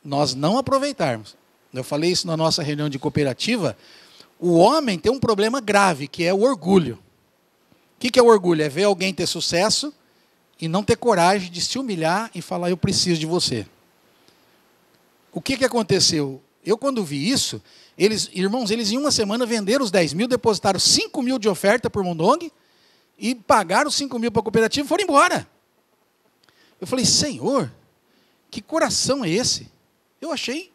nós não aproveitarmos. Eu falei isso na nossa reunião de cooperativa. O homem tem um problema grave, que é o orgulho. O que é o orgulho? É ver alguém ter sucesso e não ter coragem de se humilhar e falar: Eu preciso de você. O que, que aconteceu? Eu, quando vi isso, eles, irmãos, eles em uma semana venderam os 10 mil, depositaram 5 mil de oferta por Mundong e pagaram 5 mil para a cooperativa e foram embora. Eu falei, Senhor, que coração é esse? Eu achei,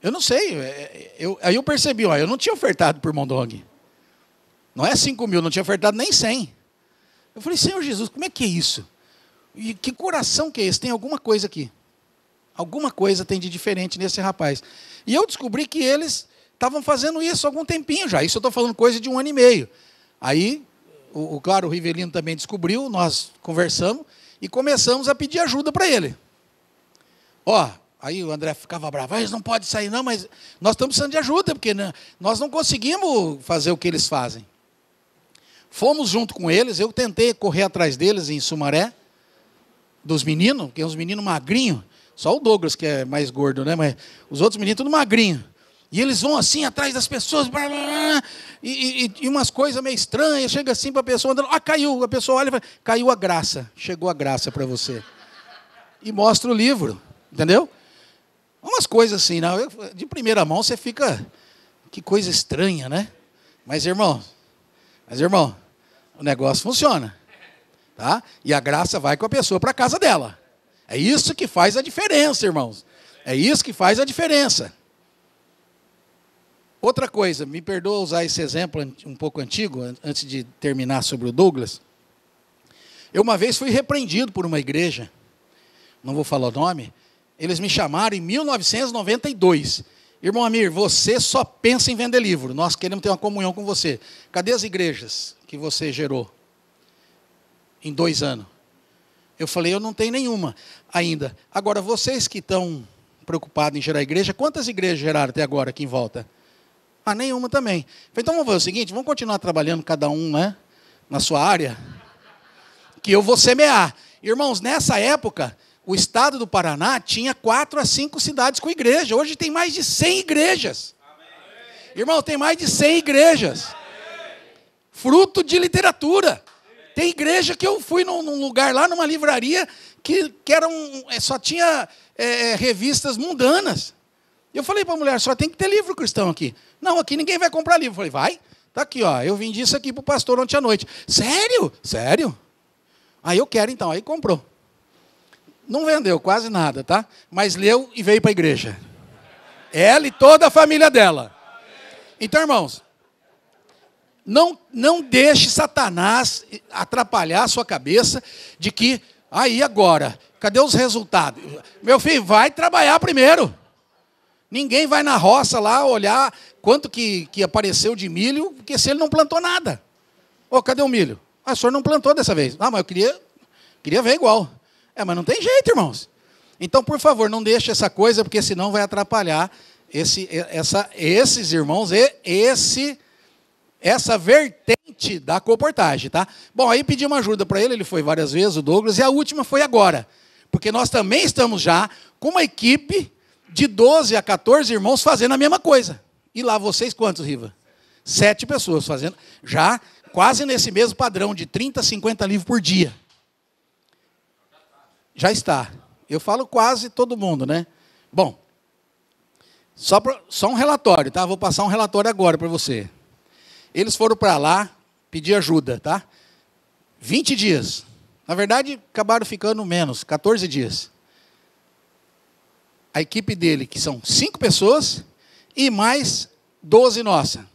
eu não sei, é, é, eu, aí eu percebi, ó, eu não tinha ofertado por Mondong. Não é 5 mil, não tinha ofertado nem 100. Eu falei, Senhor Jesus, como é que é isso? E que coração que é esse? Tem alguma coisa aqui. Alguma coisa tem de diferente nesse rapaz. E eu descobri que eles estavam fazendo isso há algum tempinho já. Isso eu estou falando coisa de um ano e meio. Aí, o, o, claro, o Rivelino também descobriu, nós conversamos e começamos a pedir ajuda para ele. Ó, aí o André ficava bravo, ah, eles não podem sair não, mas nós estamos precisando de ajuda, porque né, nós não conseguimos fazer o que eles fazem. Fomos junto com eles, eu tentei correr atrás deles em Sumaré, dos meninos, que é uns meninos magrinhos, só o Douglas que é mais gordo, né? Mas os outros meninos tudo magrinho. E eles vão assim atrás das pessoas, blá, blá, blá, e, e, e, umas coisas meio estranhas. Chega assim para a pessoa andando, ah, caiu. A pessoa olha e fala, caiu a graça, chegou a graça para você. E mostra o livro, entendeu? Umas coisas assim, não. Né? de primeira mão você fica, que coisa estranha, né? Mas irmão, mas irmão, o negócio funciona, tá? E a graça vai com a pessoa para casa dela. É isso que faz a diferença, irmãos. É isso que faz a diferença. Outra coisa, me perdoa usar esse exemplo um pouco antigo, antes de terminar sobre o Douglas. Eu uma vez fui repreendido por uma igreja, não vou falar o nome, eles me chamaram em 1992. Irmão Amir, você só pensa em vender livro, nós queremos ter uma comunhão com você. Cadê as igrejas que você gerou em dois anos? Eu falei, eu não tenho nenhuma ainda. Agora, vocês que estão preocupados em gerar igreja, quantas igrejas geraram até agora aqui em volta? Ah, nenhuma também. Falei, então vamos fazer o seguinte, vamos continuar trabalhando cada um né, na sua área, que eu vou semear. Irmãos, nessa época, o estado do Paraná tinha quatro a cinco cidades com igreja. Hoje tem mais de 100 igrejas. Irmão, tem mais de 100 igrejas. Fruto de literatura. Tem igreja que eu fui num, num lugar lá, numa livraria, que, que era um, é, só tinha é, é revistas mundanas. Eu falei para a mulher, só tem que ter livro cristão aqui. Não, aqui ninguém vai comprar livro. Eu falei, vai, tá aqui, ó. Eu vendi isso aqui para o pastor ontem à noite. Sério? Sério? Aí ah, eu quero então, aí comprou. Não vendeu quase nada, tá? Mas leu e veio para a igreja. Ela e toda a família dela. Então, irmãos, não, não deixe Satanás atrapalhar a sua cabeça de que, aí agora, cadê os resultados? Meu filho, vai trabalhar primeiro. Ninguém vai na roça lá olhar quanto que, que apareceu de milho, porque se ele não plantou nada. Ô, oh, cadê o milho? Ah, o senhor não plantou dessa vez. Ah, mas eu queria, queria ver igual. É, mas não tem jeito, irmãos. Então, por favor, não deixe essa coisa, porque senão vai atrapalhar esse, essa, esses irmãos e esse essa vertente da comportagem, tá? Bom, aí pedimos ajuda para ele, ele foi várias vezes, o Douglas, e a última foi agora. Porque nós também estamos já com uma equipe de 12 a 14 irmãos fazendo a mesma coisa. E lá vocês quantos, Riva? Sete pessoas fazendo, já quase nesse mesmo padrão de 30 a 50 livros por dia. Já está. Eu falo quase todo mundo, né? Bom, só, pra, só um relatório, tá? Vou passar um relatório agora para você. Eles foram para lá pedir ajuda, tá? 20 dias. Na verdade, acabaram ficando menos, 14 dias. A equipe dele, que são cinco pessoas, e mais 12 nossa.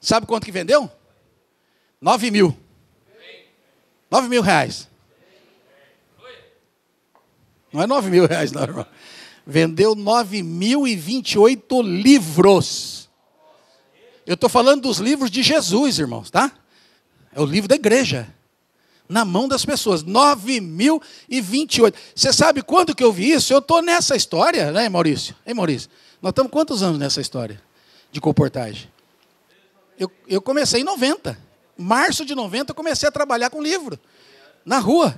Sabe quanto que vendeu? 9 mil. 9 mil reais. Não é 9 mil reais, não, irmão. Vendeu 9.028 livros. Eu estou falando dos livros de Jesus, irmãos, tá? É o livro da igreja. Na mão das pessoas. 9.028. Você sabe quando que eu vi isso? Eu estou nessa história, né, Maurício? Hein, Maurício? Nós estamos quantos anos nessa história de comportagem? Eu, eu comecei em 90. Março de 90 eu comecei a trabalhar com livro. Na rua.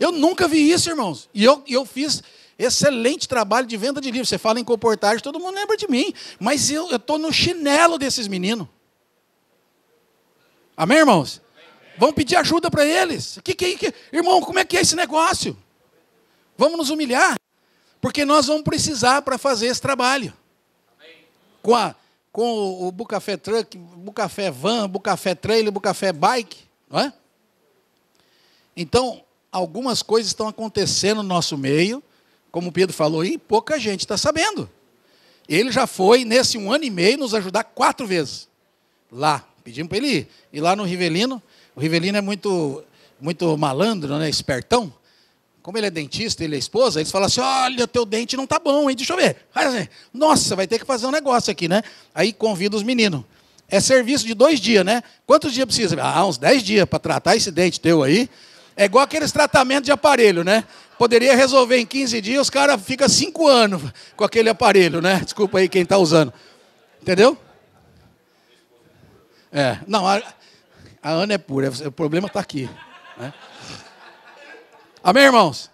Eu nunca vi isso, irmãos. E eu, eu fiz Excelente trabalho de venda de livro. Você fala em comportagem, todo mundo lembra de mim. Mas eu estou no chinelo desses meninos. Amém, irmãos? Vamos pedir ajuda para eles. Que, que, que, irmão, como é que é esse negócio? Vamos nos humilhar, porque nós vamos precisar para fazer esse trabalho. Com, a, com o, o Bucafé Truck, Bucafé Van, Bucafé Trailer, Bucafé Bike. Não é? Então, algumas coisas estão acontecendo no nosso meio como o Pedro falou, e pouca gente está sabendo. Ele já foi, nesse um ano e meio, nos ajudar quatro vezes. Lá, pedimos para ele ir. E lá no Rivelino, o Rivelino é muito, muito malandro, né? espertão. Como ele é dentista, ele é esposa, eles falam assim: olha, teu dente não está bom, hein? Deixa eu ver. Assim, Nossa, vai ter que fazer um negócio aqui, né? Aí convida os meninos. É serviço de dois dias, né? Quantos dias precisa? Ah, uns dez dias para tratar esse dente teu aí. É igual aqueles tratamentos de aparelho, né? Poderia resolver em 15 dias, o cara fica 5 anos com aquele aparelho, né? Desculpa aí quem está usando. Entendeu? É, não, a, a Ana é pura, o problema está aqui. Né? Amém, irmãos?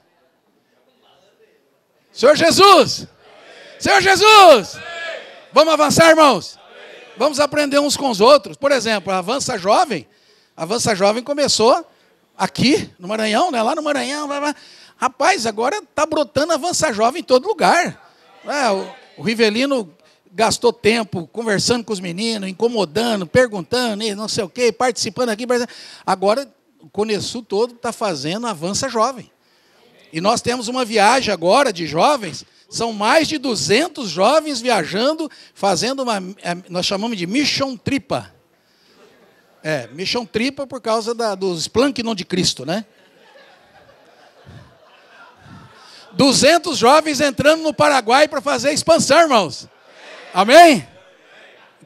Senhor Jesus! Amém. Senhor Jesus! Amém. Vamos avançar, irmãos? Amém. Vamos aprender uns com os outros. Por exemplo, a Avança Jovem. A Avança Jovem começou Aqui, no Maranhão, né? lá no Maranhão. Blá, blá. Rapaz, agora está brotando avança jovem em todo lugar. É, o, o Rivelino gastou tempo conversando com os meninos, incomodando, perguntando, não sei o quê, participando aqui. Agora, o Conesul todo está fazendo avança jovem. E nós temos uma viagem agora de jovens, são mais de 200 jovens viajando, fazendo uma, é, nós chamamos de mission tripa. É, mexão tripa por causa da, dos planknon de Cristo, né? 200 jovens entrando no Paraguai para fazer expansão, irmãos. Amém?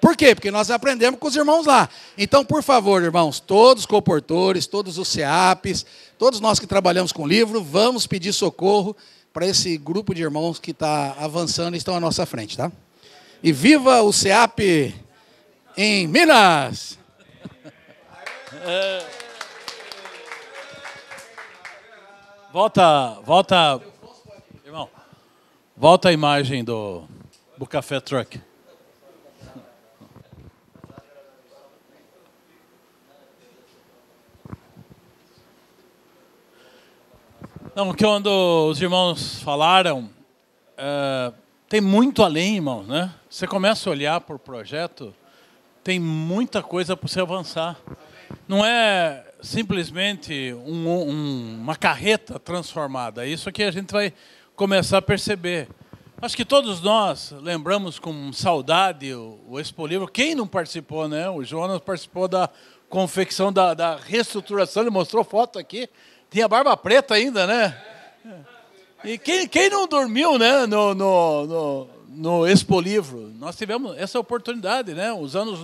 Por quê? Porque nós aprendemos com os irmãos lá. Então, por favor, irmãos, todos os comportores, todos os CEAPs, todos nós que trabalhamos com livro, vamos pedir socorro para esse grupo de irmãos que está avançando e estão à nossa frente, tá? E viva o CEAP em Minas! É. Volta, volta, irmão. Volta a imagem do, do café truck. Não, o os irmãos falaram é, tem muito além, irmãos, né? Você começa a olhar para o projeto, tem muita coisa para você avançar. Não é simplesmente um, um, uma carreta transformada. É isso que a gente vai começar a perceber. Acho que todos nós lembramos com saudade o, o Expo Livro. Quem não participou, né? O Jonas participou da confecção, da, da reestruturação. Ele mostrou foto aqui. Tinha barba preta ainda, né? E quem, quem não dormiu né? no, no, no, no Expo Livro? Nós tivemos essa oportunidade, né? Os anos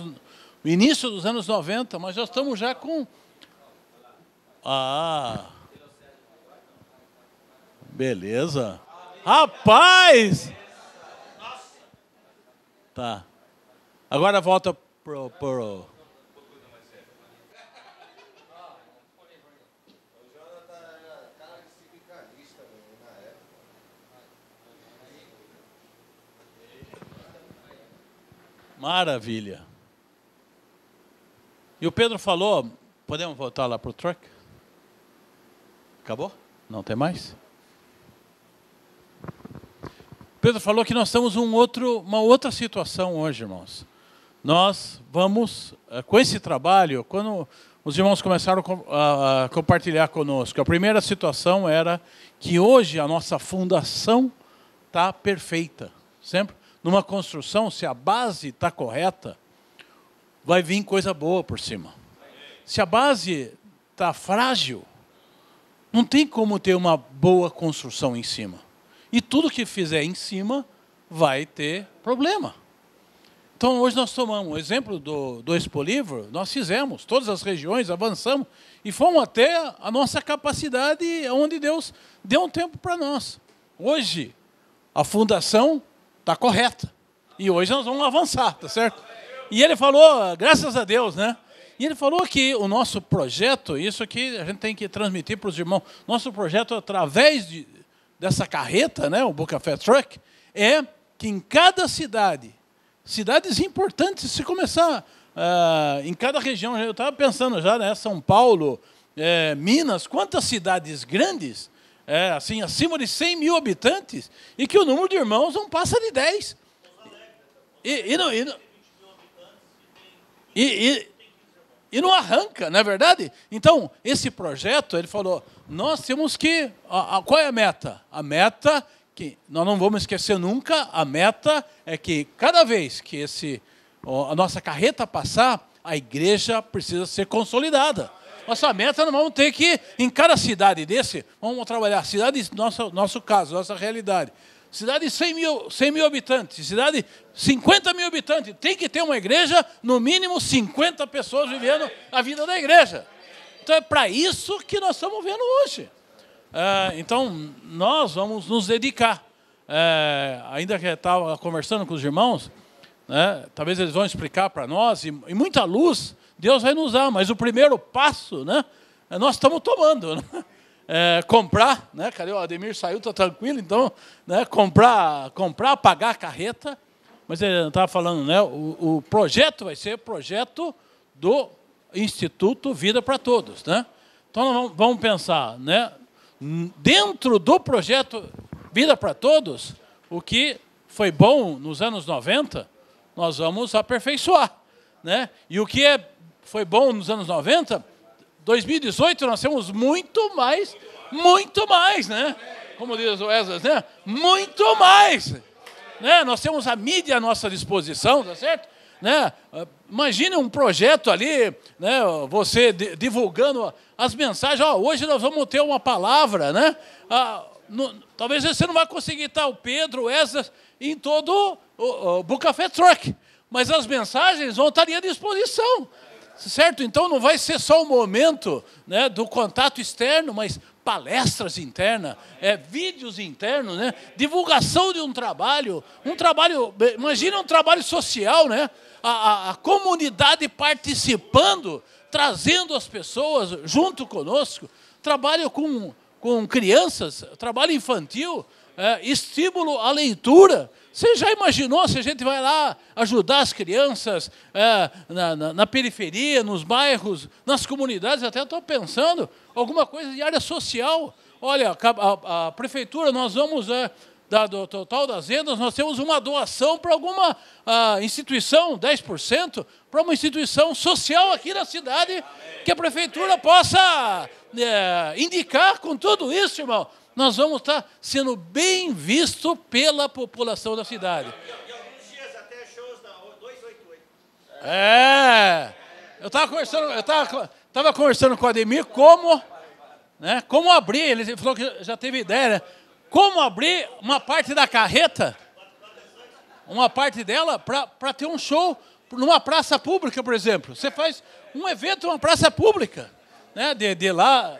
início dos anos 90, mas já estamos já com. Ah! Beleza! Rapaz! Tá. Agora volta pro. pro... Maravilha. E o Pedro falou, podemos voltar lá para o truck? Acabou? Não tem mais? Pedro falou que nós estamos um outro, uma outra situação hoje, irmãos. Nós vamos, eh, com esse trabalho, quando os irmãos começaram a compartilhar conosco, a primeira situação era que hoje a nossa fundação está perfeita. Sempre numa construção, se a base está correta, vai vir coisa boa por cima. Se a base está frágil, não tem como ter uma boa construção em cima. E tudo que fizer em cima vai ter problema. Então, hoje nós tomamos o exemplo do, do Expolivro, nós fizemos, todas as regiões avançamos e fomos até a nossa capacidade, onde Deus deu um tempo para nós. Hoje, a fundação está correta. E hoje nós vamos avançar, tá certo? E ele falou, graças a Deus, né? E ele falou que o nosso projeto, isso aqui a gente tem que transmitir para os irmãos, nosso projeto através de, dessa carreta, né, o Boca Fé Truck, é que em cada cidade, cidades importantes, se começar uh, em cada região, eu estava pensando já, né, São Paulo, é, Minas, quantas cidades grandes, é, assim, acima de 100 mil habitantes, e que o número de irmãos não passa de 10. E, e, não, e não e, e, e não arranca, não é verdade? Então, esse projeto, ele falou, nós temos que. A, a, qual é a meta? A meta, que nós não vamos esquecer nunca, a meta é que cada vez que esse, a nossa carreta passar, a igreja precisa ser consolidada. Nossa meta, nós vamos ter que, em cada cidade desse, vamos trabalhar. Cidade, nosso, nosso caso, nossa realidade cidade de 100 mil, 100 mil habitantes, cidade de 50 mil habitantes, tem que ter uma igreja, no mínimo 50 pessoas vivendo a vida da igreja. Então é para isso que nós estamos vendo hoje. É, então nós vamos nos dedicar. É, ainda que eu estava conversando com os irmãos, né, talvez eles vão explicar para nós, e, e, muita luz Deus vai nos dar, mas o primeiro passo né, é nós estamos tomando. Né? é, comprar, né? Cadê o Ademir saiu, tá tranquilo, então, né? Comprar, comprar, pagar a carreta. Mas ele não estava falando, né? O, o, projeto vai ser projeto do Instituto Vida para Todos, né? Então vamos, vamos pensar, né? Dentro do projeto Vida para Todos, o que foi bom nos anos 90, nós vamos aperfeiçoar, né? E o que é, foi bom nos anos 90, 2018 nós temos muito mais, muito mais, né? Como diz o Esas, né? Muito mais. Né? Nós temos a mídia à nossa disposição, tá certo? Né? Imagine um projeto ali, né? Você divulgando as mensagens. Ó, hoje nós vamos ter uma palavra, né? Ah, no, talvez você não vai conseguir estar o Pedro, o Esas, em todo o, o, o Bucafé Truck, mas as mensagens vão estar à disposição. Certo? Então não vai ser só o momento né, do contato externo, mas palestras internas, é, vídeos internos, né, divulgação de um trabalho, um trabalho, imagina um trabalho social, né, a, a, a comunidade participando, trazendo as pessoas junto conosco, trabalho com, com crianças, trabalho infantil, é, estímulo à leitura, você já imaginou se a gente vai lá ajudar as crianças é, na, na, na, periferia, nos bairros, nas comunidades? Até estou pensando alguma coisa de área social. Olha, a, a, a prefeitura, nós vamos é, da, do total das vendas, nós temos uma doação para alguma a, ah, instituição, 10%, para uma instituição social aqui na cidade, que a prefeitura possa é, indicar com tudo isso, irmão nós vamos estar sendo bem visto pela população da cidade. E alguns dias até shows 288. É. Eu estava conversando, eu estava tava conversando com o Ademir como, né, como abrir, ele falou que já teve ideia, né, como abrir uma parte da carreta, uma parte dela, para ter um show numa praça pública, por exemplo. Você faz um evento numa praça pública, né, de, de lá,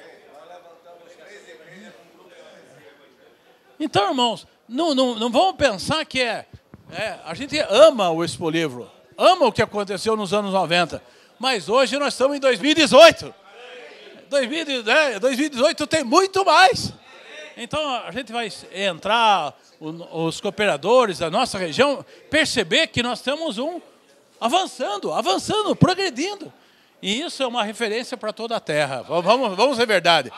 Então, irmãos, não, não, não vão pensar que é, é. A gente ama o Expo Livro, ama o que aconteceu nos anos 90. Mas hoje nós estamos em 2018. 2018 né, tem muito mais. Então a gente vai entrar, os cooperadores da nossa região, perceber que nós temos um avançando, avançando, progredindo. E isso é uma referência para toda a terra. Vamos, vamos ser verdade.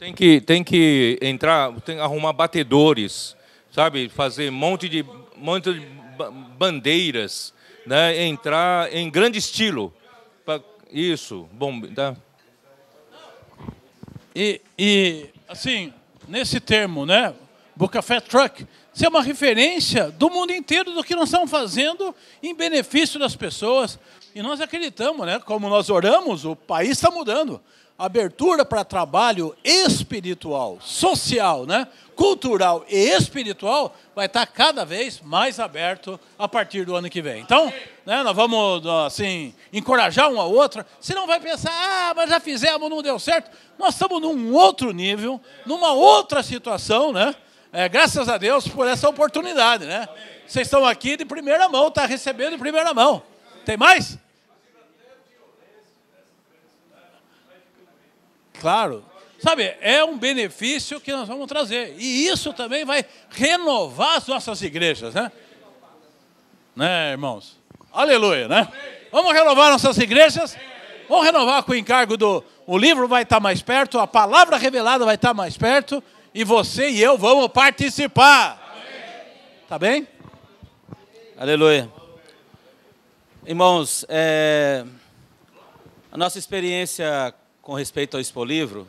Tem que, tem que entrar, tem que arrumar batedores, sabe? Fazer um monte de, monte de bandeiras, né? entrar em grande estilo. Pra, isso, bom. Tá? E, e, assim, nesse termo, né? Bucafé Truck, ser é uma referência do mundo inteiro do que nós estamos fazendo em benefício das pessoas. E nós acreditamos, né? Como nós oramos, o país está mudando abertura para trabalho espiritual, social, né? cultural e espiritual vai estar cada vez mais aberto a partir do ano que vem. Então, né, nós vamos assim encorajar um ao outro. Se não vai pensar, ah, mas já fizemos, não deu certo. Nós estamos num outro nível, numa outra situação, né? É, graças a Deus por essa oportunidade, né? Vocês estão aqui de primeira mão, está recebendo de primeira mão. Tem mais? claro. Sabe, é um benefício que nós vamos trazer. E isso também vai renovar as nossas igrejas, né? Né, irmãos? Aleluia, né? Vamos renovar nossas igrejas? Vamos renovar com o encargo do. O livro vai estar mais perto, a palavra revelada vai estar mais perto, e você e eu vamos participar. Tá bem? Aleluia. Irmãos, é, a nossa experiência com respeito ao expolivro,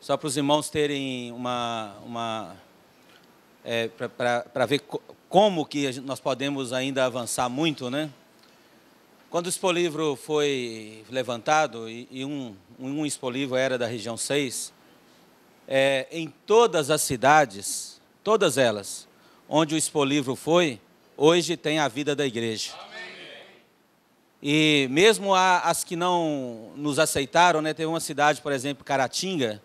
só para os irmãos terem uma. uma é, para ver co como que gente, nós podemos ainda avançar muito, né? Quando o expolivro foi levantado, e, e um, um expolivro era da região 6, é, em todas as cidades, todas elas, onde o expolivro foi, hoje tem a vida da igreja. E mesmo as que não nos aceitaram, né, teve uma cidade, por exemplo, Caratinga,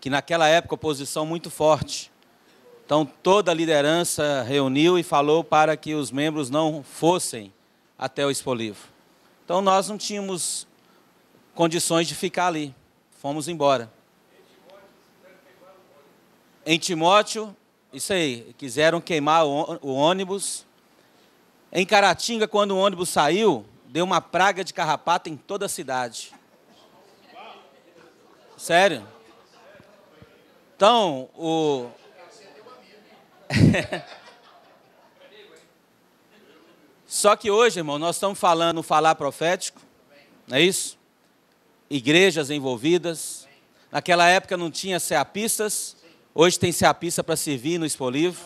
que naquela época oposição muito forte. Então toda a liderança reuniu e falou para que os membros não fossem até o Expolivo. Então nós não tínhamos condições de ficar ali. Fomos embora. Em Timóteo, isso aí, quiseram queimar o ônibus. Em Caratinga, quando o ônibus saiu, deu uma praga de carrapato em toda a cidade. Sério? Então, o. Só que hoje, irmão, nós estamos falando falar profético, não é isso? Igrejas envolvidas. Naquela época não tinha seapistas, hoje tem ceapista para servir no Expolivo.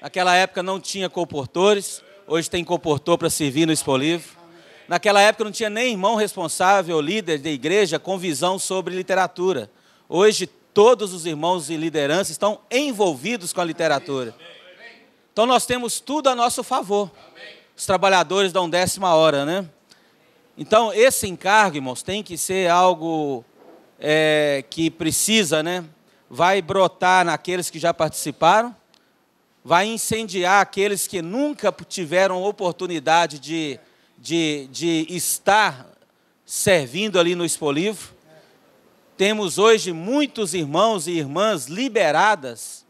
Naquela época não tinha comportores, hoje tem comportor para servir no Expolivo. Naquela época não tinha nem irmão responsável líder de igreja com visão sobre literatura. Hoje todos os irmãos e lideranças estão envolvidos com a literatura. Então nós temos tudo a nosso favor. Os trabalhadores dão décima hora, né? Então esse encargo, irmãos, tem que ser algo é, que precisa, né? Vai brotar naqueles que já participaram, vai incendiar aqueles que nunca tiveram oportunidade de de, de estar servindo ali no Expolivro. Temos hoje muitos irmãos e irmãs liberadas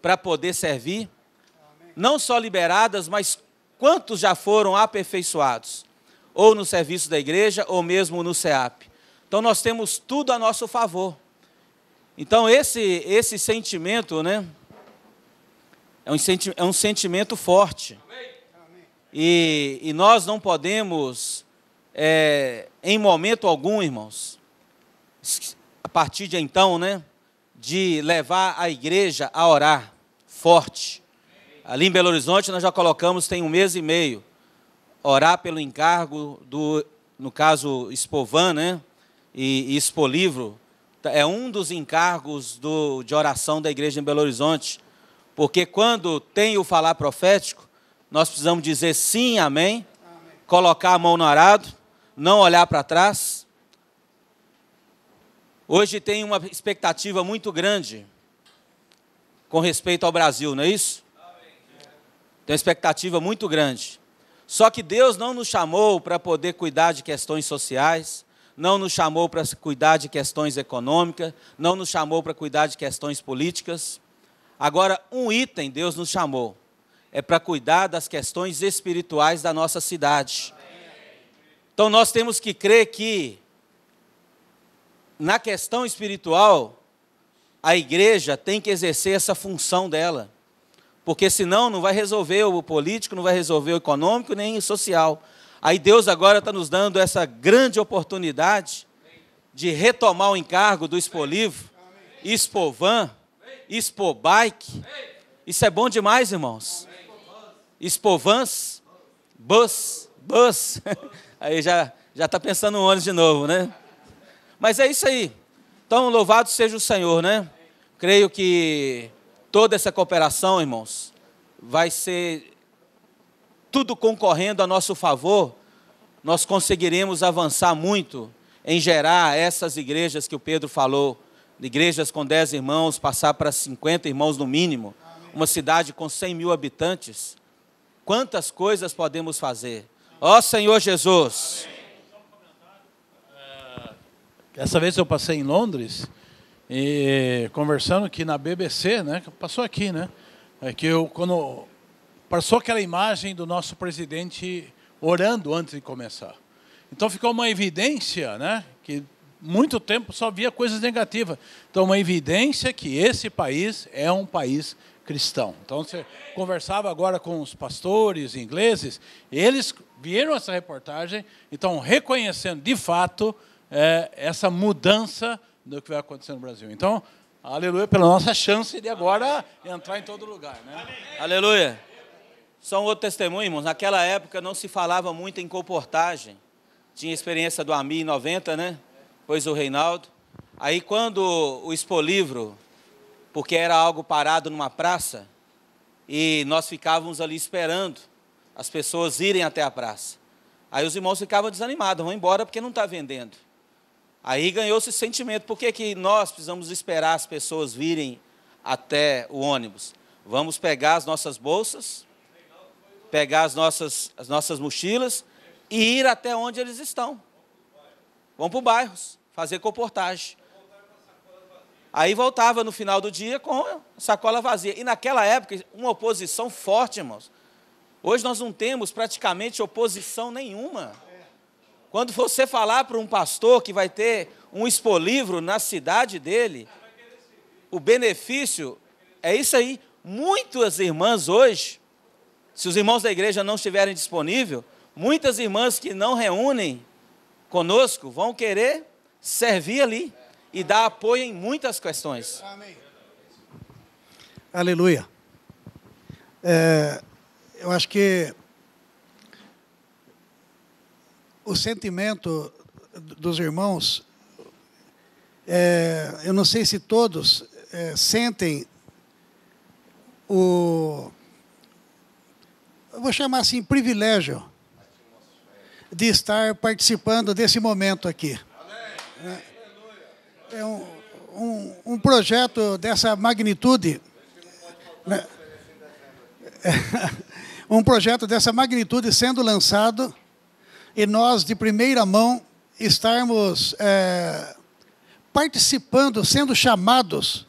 para poder servir. Não só liberadas, mas quantos já foram aperfeiçoados, ou no serviço da igreja, ou mesmo no CEAP. Então nós temos tudo a nosso favor. Então esse, esse sentimento, né? É um, senti é um sentimento forte. Amém. E, e nós não podemos, é, em momento algum, irmãos, a partir de então, né, de levar a igreja a orar forte. Ali em Belo Horizonte nós já colocamos tem um mês e meio orar pelo encargo do, no caso Espovan, né, e, e Expolivro tá, é um dos encargos do, de oração da igreja em Belo Horizonte, porque quando tem o falar profético nós precisamos dizer sim, amém, amém. colocar a mão no arado, não olhar para trás. Hoje tem uma expectativa muito grande com respeito ao Brasil, não é isso? Tem uma expectativa muito grande. Só que Deus não nos chamou para poder cuidar de questões sociais, não nos chamou para cuidar de questões econômicas, não nos chamou para cuidar de questões políticas. Agora, um item Deus nos chamou: é para cuidar das questões espirituais da nossa cidade. Então nós temos que crer que na questão espiritual a igreja tem que exercer essa função dela. Porque senão não vai resolver o político, não vai resolver o econômico nem o social. Aí Deus agora está nos dando essa grande oportunidade de retomar o encargo do Expolivo, Expovan, Expobike. Isso é bom demais, irmãos. Espovans, bus, bus. Aí já já está pensando no ônibus de novo, né? Mas é isso aí. Então, louvado seja o Senhor, né? Creio que toda essa cooperação, irmãos, vai ser tudo concorrendo a nosso favor. Nós conseguiremos avançar muito em gerar essas igrejas que o Pedro falou, igrejas com 10 irmãos, passar para 50 irmãos no mínimo, uma cidade com 100 mil habitantes. Quantas coisas podemos fazer? Ó oh, Senhor Jesus! Essa vez eu passei em Londres e conversando que na BBC, né? Passou aqui, né? É que eu quando passou aquela imagem do nosso presidente orando antes de começar. Então ficou uma evidência, né? Que muito tempo só via coisas negativas. Então uma evidência que esse país é um país cristão. Então, você conversava agora com os pastores ingleses, eles viram essa reportagem, então reconhecendo de fato é, essa mudança do que vai acontecer no Brasil. Então, aleluia pela nossa chance de agora entrar em todo lugar. Né? Aleluia. Só um outro testemunho, irmãos. Naquela época não se falava muito em comportagem. Tinha experiência do AMI em 90, né? Pois o Reinaldo. Aí quando o Expolivro porque era algo parado numa praça e nós ficávamos ali esperando as pessoas irem até a praça. Aí os irmãos ficavam desanimados, vão embora porque não está vendendo. Aí ganhou-se esse sentimento, por que, que nós precisamos esperar as pessoas virem até o ônibus? Vamos pegar as nossas bolsas, pegar as nossas, as nossas mochilas e ir até onde eles estão. Vão para o bairros, fazer comportagem. Aí voltava no final do dia com sacola vazia. E naquela época, uma oposição forte, irmãos. Hoje nós não temos praticamente oposição nenhuma. Quando você falar para um pastor que vai ter um expolivro na cidade dele, o benefício é isso aí. Muitas irmãs hoje, se os irmãos da igreja não estiverem disponíveis, muitas irmãs que não reúnem conosco vão querer servir ali e dá apoio em muitas questões. Amém. Aleluia. É, eu acho que o sentimento dos irmãos, é, eu não sei se todos é, sentem o, eu vou chamar assim, privilégio de estar participando desse momento aqui. Amém é um, um, um projeto dessa magnitude. Né? um projeto dessa magnitude sendo lançado e nós, de primeira mão, estarmos é, participando, sendo chamados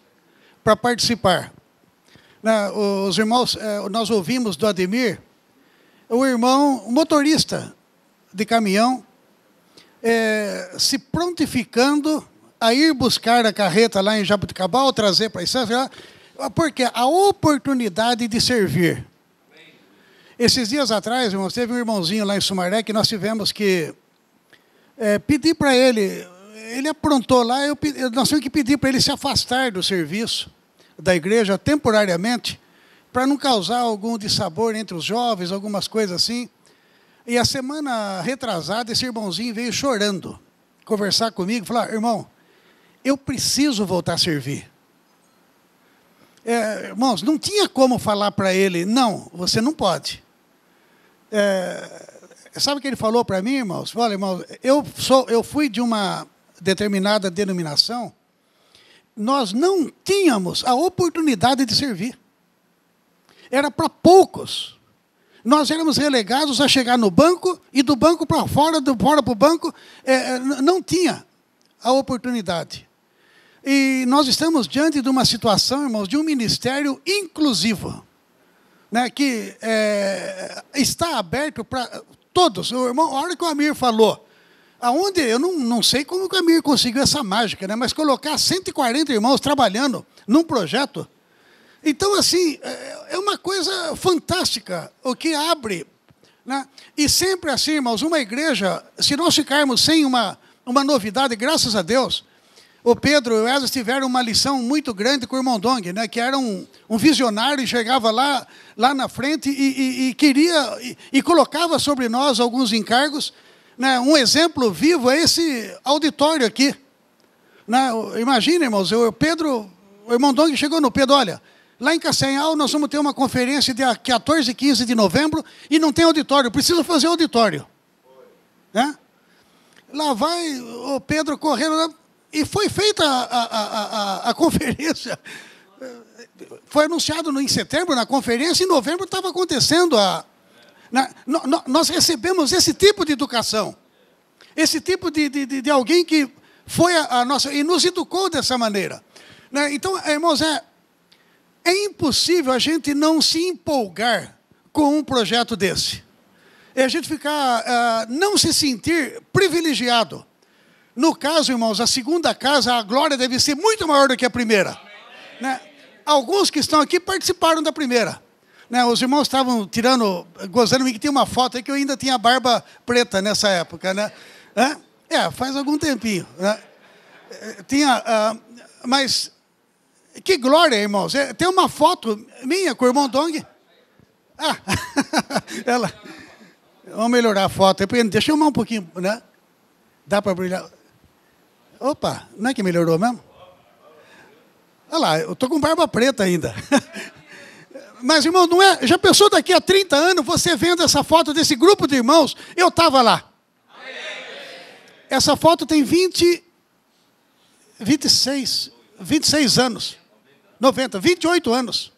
para participar. Né? os irmãos, é, nós ouvimos do Ademir, o irmão motorista de caminhão, é, se prontificando a ir buscar a carreta lá em Jabuticabal, trazer para Issança, porque a oportunidade de servir. Esses dias atrás, irmãos, teve um irmãozinho lá em Sumaré que nós tivemos que é, pedir para ele, ele aprontou lá, eu, nós tivemos que pedir para ele se afastar do serviço da igreja temporariamente, para não causar algum dissabor entre os jovens, algumas coisas assim. E a semana retrasada, esse irmãozinho veio chorando, conversar comigo, falar, irmão, eu preciso voltar a servir. É, irmãos, não tinha como falar para ele, não, você não pode. É, sabe o que ele falou para mim, irmãos? Olha, irmãos, eu, sou, eu fui de uma determinada denominação, nós não tínhamos a oportunidade de servir. Era para poucos. Nós éramos relegados a chegar no banco e do banco para fora, do fora para o banco, é, é não tinha a oportunidade. E nós estamos diante de uma situação, irmãos, de um ministério inclusivo, né, que é, está aberto para todos. O irmão, a hora que o Amir falou, aonde eu não, não sei como o Amir conseguiu essa mágica, né, mas colocar 140 irmãos trabalhando num projeto. Então, assim, é, é uma coisa fantástica o que abre. Né? E sempre assim, irmãos, uma igreja, se nós ficarmos sem uma, uma novidade, graças a Deus, o Pedro e o Elas tiveram uma lição muito grande com o irmão Dong, né, que era um, um visionário e chegava lá, lá na frente e, e, e queria e, e, colocava sobre nós alguns encargos. Né, um exemplo vivo é esse auditório aqui. Né, imagina, irmãos, o Pedro, o irmão Dong chegou no Pedro, olha, lá em Castanhal nós vamos ter uma conferência dia 14 e 15 de novembro e não tem auditório, precisa fazer auditório. Né? Lá vai o Pedro correndo, e foi feita a, a, a, a conferência. Foi anunciado em setembro na conferência, em novembro estava acontecendo a. Na, no, nós recebemos esse tipo de educação. Esse tipo de, de, de alguém que foi a, a, nossa. e nos educou dessa maneira. Né? Então, irmãos, é, é impossível a gente não se empolgar com um projeto desse. É a gente ficar. Uh, não se sentir privilegiado no caso, irmãos, a segunda casa, a glória deve ser muito maior do que a primeira. Né? Alguns que estão aqui participaram da primeira. Né? Os irmãos estavam tirando, gozando, que tem uma foto aí que eu ainda tinha barba preta nessa época. Né? É, faz algum tempinho. Né? Tinha, uh, mas que glória, irmãos. É, tem uma foto minha com o irmão Dong. Ah, ela. Vamos melhorar a foto. Deixa eu chamar um pouquinho, né? Dá para brilhar. Opa, não é que melhorou mesmo? Olha lá, eu tô com barba preta ainda. Mas, irmão, não é. Já pensou daqui a 30 anos você vendo essa foto desse grupo de irmãos? Eu estava lá. Essa foto tem 20, 26, 26 anos. 90, 28 anos.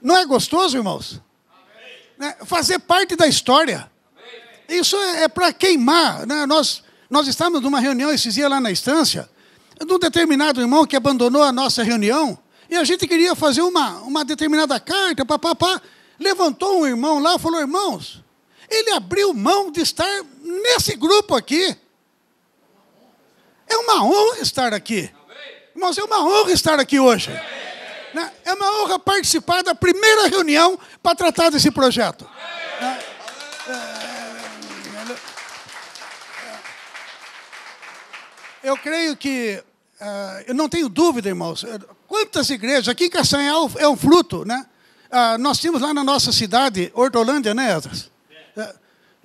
Não é gostoso, irmãos? Né? Fazer parte da história. Isso é, é para queimar. Né? Nós nós estávamos numa reunião esses dias lá na instância, de um determinado irmão que abandonou a nossa reunião, e a gente queria fazer uma, uma determinada carta, papapá. Levantou um irmão lá e falou: irmãos, ele abriu mão de estar nesse grupo aqui. É uma honra estar aqui. Irmãos, é uma honra estar aqui hoje. Né? É uma honra participar da primeira reunião para tratar desse projeto. Eu creio que, uh, eu não tenho dúvida, irmãos, eh, quantas igrejas, aqui em Castanhal é, é um fruto, né? Uh, nós tínhamos lá na nossa cidade, Hortolândia, né, Esdras? Eh,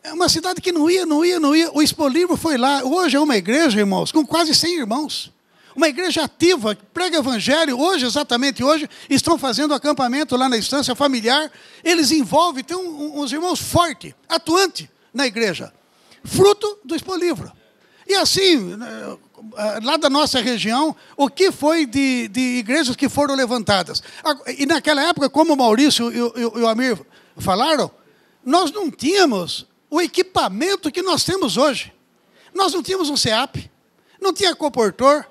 é uma cidade que não ia, não ia, não ia. O Expo Livre foi lá. Hoje é uma igreja, irmãos, com quase 100 irmãos. Uma igreja ativa, que prega evangelho. Hoje, exatamente hoje, estão fazendo acampamento lá na instância familiar. Eles envolvem, tem um, uns irmãos fortes, atuantes na igreja. Fruto do Expo Livre. E assim, né, ah, lá da nossa região, o que foi de, de igrejas que foram levantadas. Ah, e naquela época, como o Maurício e o, e o Amir falaram, nós não tínhamos o equipamento que nós temos hoje. Nós não tínhamos um CEAP, não tinha comportor.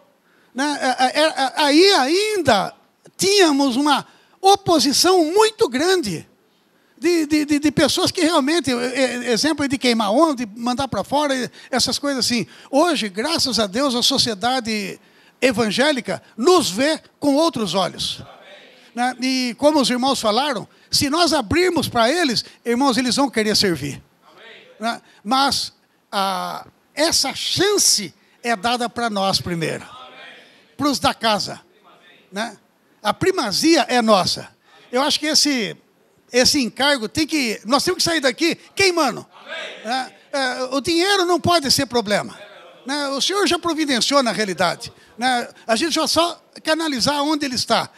Né? É, é, é, aí ainda tínhamos uma oposição muito grande de, de, de, de pessoas que realmente, é, é, exemplo de queimar onda, de mandar para fora, essas coisas assim. Hoje, graças a Deus, a sociedade evangélica nos vê com outros olhos. Né? E como os irmãos falaram, se nós abrirmos para eles, irmãos, eles vão querer servir. Né? Mas a, essa chance é dada para nós primeiro, para os da casa. Né? A primazia é nossa. Eu acho que esse esse encargo tem que. Nós temos que sair daqui queimando. Né? É, o dinheiro não pode ser problema. Né? O senhor já providenciou na realidade. Né? A gente já só canalizar onde ele está.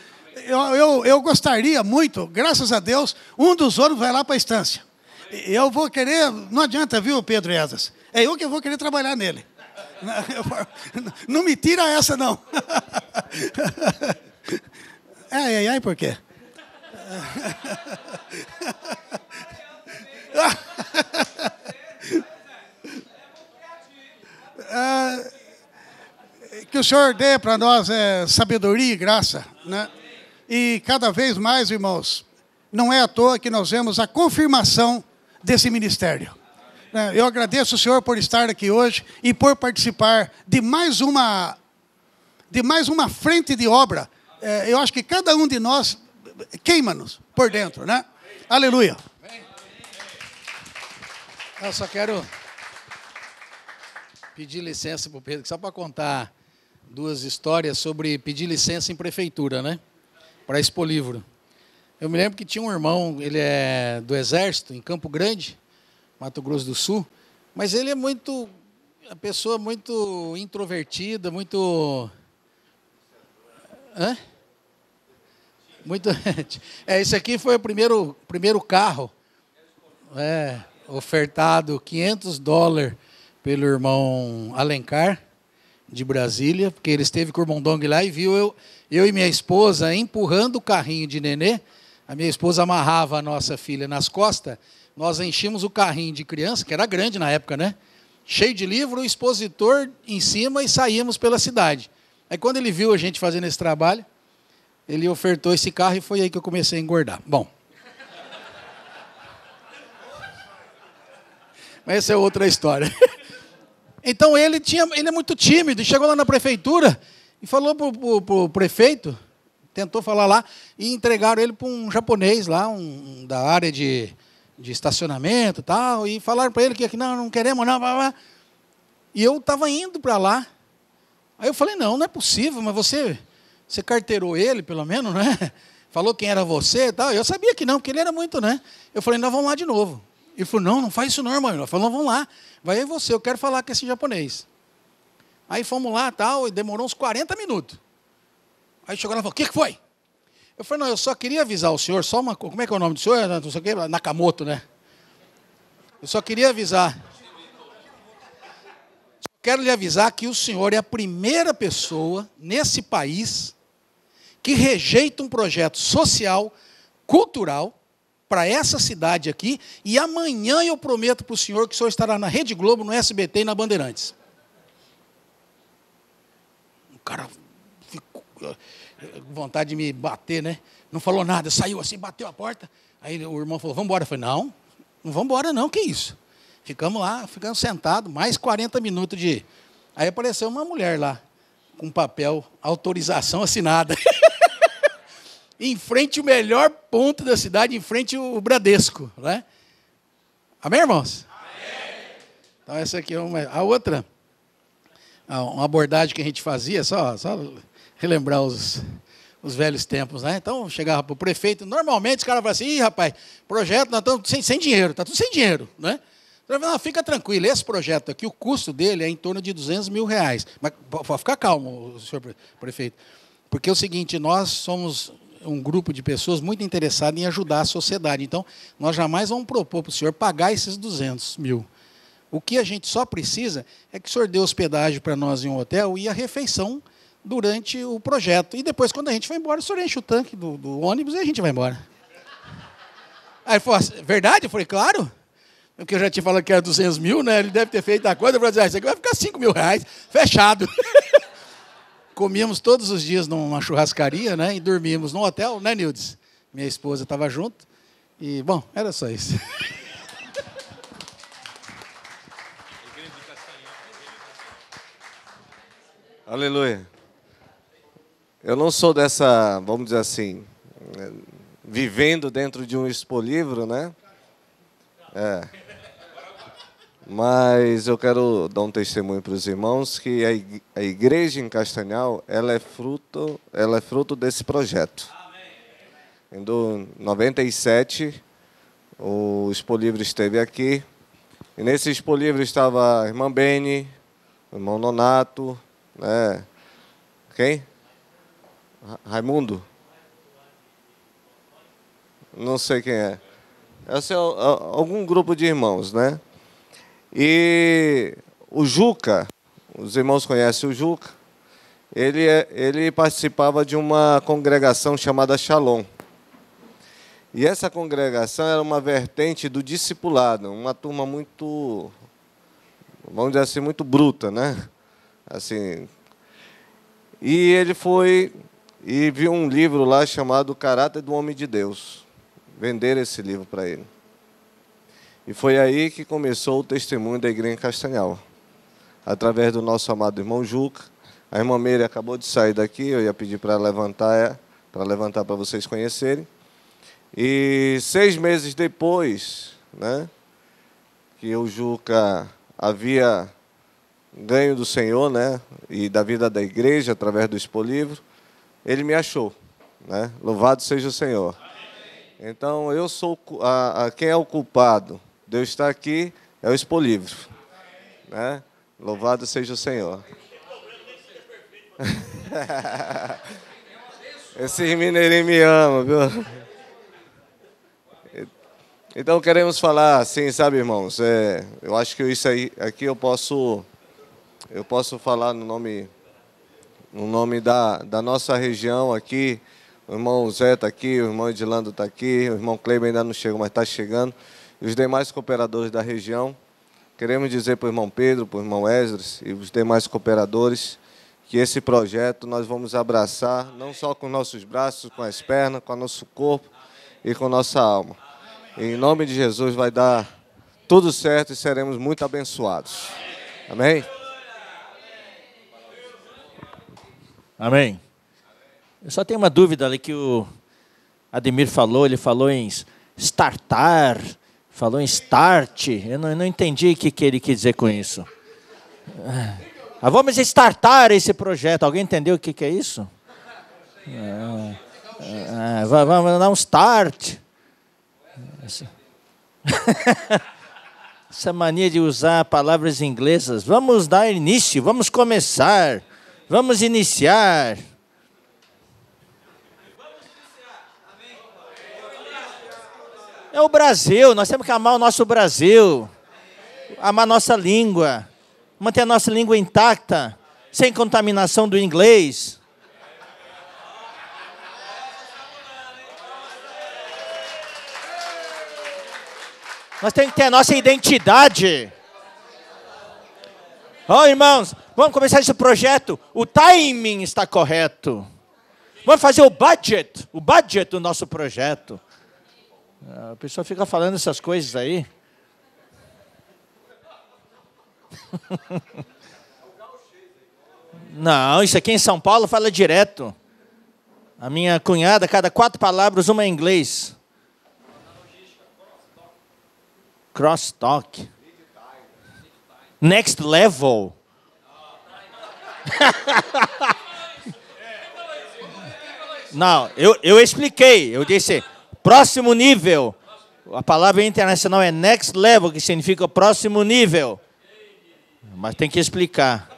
Eu, eu, eu, gostaria muito, graças a Deus, um dos ônibus vai lá para a estância. Eu vou querer, não adianta, viu, Pedro Ezas? É eu que vou querer trabalhar nele. Não me tira essa, não. É, é, é. por quê? É, que o Senhor dê para nós é, sabedoria e graça, né? E cada vez mais, irmãos, não é à toa que nós vemos a confirmação desse ministério. Né? Eu agradeço o Senhor por estar aqui hoje e por participar de mais uma de mais uma frente de obra. É, eu acho que cada um de nós queima-nos por dentro, né? Aleluia. Eu só quero pedir licença para o Pedro, só para contar duas histórias sobre pedir licença em prefeitura, né? Para expor livro. Eu me lembro que tinha um irmão, ele é do Exército, em Campo Grande, Mato Grosso do Sul, mas ele é muito, a pessoa muito introvertida, muito... Hã? Muito. É, esse aqui foi o primeiro, primeiro carro. É, ofertado 500 dólares pelo irmão Alencar, de Brasília, porque ele esteve com o irmão Dong lá e viu eu, eu e minha esposa empurrando o carrinho de nenê. A minha esposa amarrava a nossa filha nas costas. Nós enchíamos o carrinho de criança, que era grande na época, né? Cheio de livro, o expositor em cima e saímos pela cidade. Aí quando ele viu a gente fazendo esse trabalho, ele ofertou esse carro e foi aí que eu comecei a engordar. Bom. Mas essa é outra história. Então ele tinha, ele é muito tímido, chegou lá na prefeitura e falou pro, pro, pro prefeito, tentou falar lá e entregaram ele para um japonês lá, um, da área de, de estacionamento, tal, e falaram para ele que não, não queremos não, blá, blá. E eu estava indo para lá. Aí eu falei: "Não, não é possível, mas você você carteirou ele, pelo menos, né? Falou quem era você e tal. Eu sabia que não, porque ele era muito, né? Eu falei, nós vamos lá de novo. Ele falou, não, não faz isso não, irmão. Ele falou, não, vamos lá. Vai aí você, eu quero falar com esse japonês. Aí fomos lá tal, e demorou uns 40 minutos. Aí chegou lá e falou, o que, que foi? Eu falei, não, eu só queria avisar o senhor, só uma Como é que é o nome do senhor? Não sei o quê, Nakamoto, né? Eu só queria avisar. Quero lhe avisar que o senhor é a primeira pessoa nesse país que rejeita um projeto social, cultural, para essa cidade aqui, e amanhã eu prometo para o senhor que o senhor estará na Rede Globo, no SBT e na Bandeirantes. O cara ficou com eh, vontade de me bater, né? Não falou nada, saiu assim, bateu a porta. Aí o irmão falou, vamos embora. Eu falei, não, não vamos embora não, que isso? Ficamos lá, ficamos sentados, mais 40 minutos de... Aí apareceu uma mulher lá, com papel, autorização assinada. em frente o melhor ponto da cidade, em frente o Bradesco, né? Amém, irmãos? Amém. Então essa aqui é uma, a outra, uma abordagem que a gente fazia, só, só relembrar os, os velhos tempos, né? Então chegava para o prefeito, normalmente os caras falavam assim, Ih, rapaz, projeto, nós estamos sem, sem dinheiro, está tudo sem dinheiro, né? Não, ah, fica tranquilo, esse projeto aqui, o custo dele é em torno de 200 mil reais. Mas pode ficar calmo, senhor prefeito, porque é o seguinte, nós somos um grupo de pessoas muito interessado em ajudar a sociedade. Então, nós jamais vamos propor para o senhor pagar esses 200 mil. O que a gente só precisa é que o senhor dê hospedagem para nós em um hotel e a refeição durante o projeto. E depois, quando a gente vai embora, o senhor enche o tanque do, do ônibus e a gente vai embora. Aí ele falou assim, verdade? Eu falei, claro. Porque eu já tinha falado que era 200 mil, né? Ele deve ter feito a coisa Eu falei assim, ah, isso aqui vai ficar 5 mil reais, fechado. comíamos todos os dias numa churrascaria, né? E dormíamos num hotel, né, Nildes? Minha esposa estava junto. E, bom, era só isso. Aleluia. Eu não sou dessa, vamos dizer assim, eh, vivendo dentro de um expolivro, né? É. Mas eu quero dar um testemunho para os irmãos que a igreja em Castanhal ela é fruto, ela é fruto desse projeto. Amém. Em do 97, o Expo Livre esteve aqui. E nesse Expo Livre estava a irmã Beni, o irmão Nonato, né? Quem? Raimundo? Não sei quem é. Esse é, é algum grupo de irmãos, né? E o Juca, os irmãos conhecem o Juca, ele, é, ele participava de uma congregação chamada Shalom. E essa congregação era uma vertente do discipulado, uma turma muito, vamos dizer assim, muito bruta, né? Assim. E ele foi e viu um livro lá chamado Caráter do Homem de Deus. Venderam esse livro para ele. E foi aí que começou o testemunho da igreja em Castanhal. Através do nosso amado irmão Juca. A irmã Meire acabou de sair daqui, eu ia pedir para levantar é, para levantar para vocês conhecerem. E seis meses depois, né, que o Juca havia ganho do Senhor, né, e da vida da igreja através do Expolivro, ele me achou, né? Louvado seja o Senhor. Então eu sou a, a, quem é o culpado Deus está aqui, é o Expo Livro. Né? Louvado seja o Senhor. Esse mineirinho me ama, viu? Então queremos falar assim, sabe, irmãos? É, eu acho que isso aí, aqui eu posso, eu posso falar no nome, no nome da, da nossa região aqui. O irmão Zé está aqui, o irmão Edilando está aqui, o irmão Kleber ainda não chegou, mas está chegando e os demais cooperadores da região. Queremos dizer para o irmão Pedro, para o irmão Esdras e os demais cooperadores que esse projeto nós vamos abraçar, não só com nossos braços, com as pernas, com o nosso corpo e com nossa alma. Em nome de Jesus vai dar tudo certo e seremos muito abençoados. Amém? Amém. Eu só tenho uma dúvida ali que o Ademir falou, ele falou em startar, Falou em start. Eu não, eu não entendi o que, que ele quis dizer com isso. Ah, vamos startar esse projeto. Alguém entendeu o que, que é isso? Ah, ah, vamos dar um start. Essa mania de usar palavras inglesas. Vamos dar início, vamos começar, vamos iniciar. É o Brasil, nós temos que amar o nosso Brasil, amar nossa língua, manter a nossa língua intacta, sem contaminação do inglês. Nós temos que ter a nossa identidade. Ó, oh, irmãos, vamos começar esse projeto. O timing está correto. Vamos fazer o budget, o budget do nosso projeto. A ah, pessoa fica falando essas coisas aí. Não, isso aqui em São Paulo fala direto. A minha cunhada, cada quatro palavras, uma em é inglês. Crosstalk. Next level. Não, eu, eu expliquei. Eu disse próximo nível. A palavra internacional é next level, que significa próximo nível. Mas tem que explicar.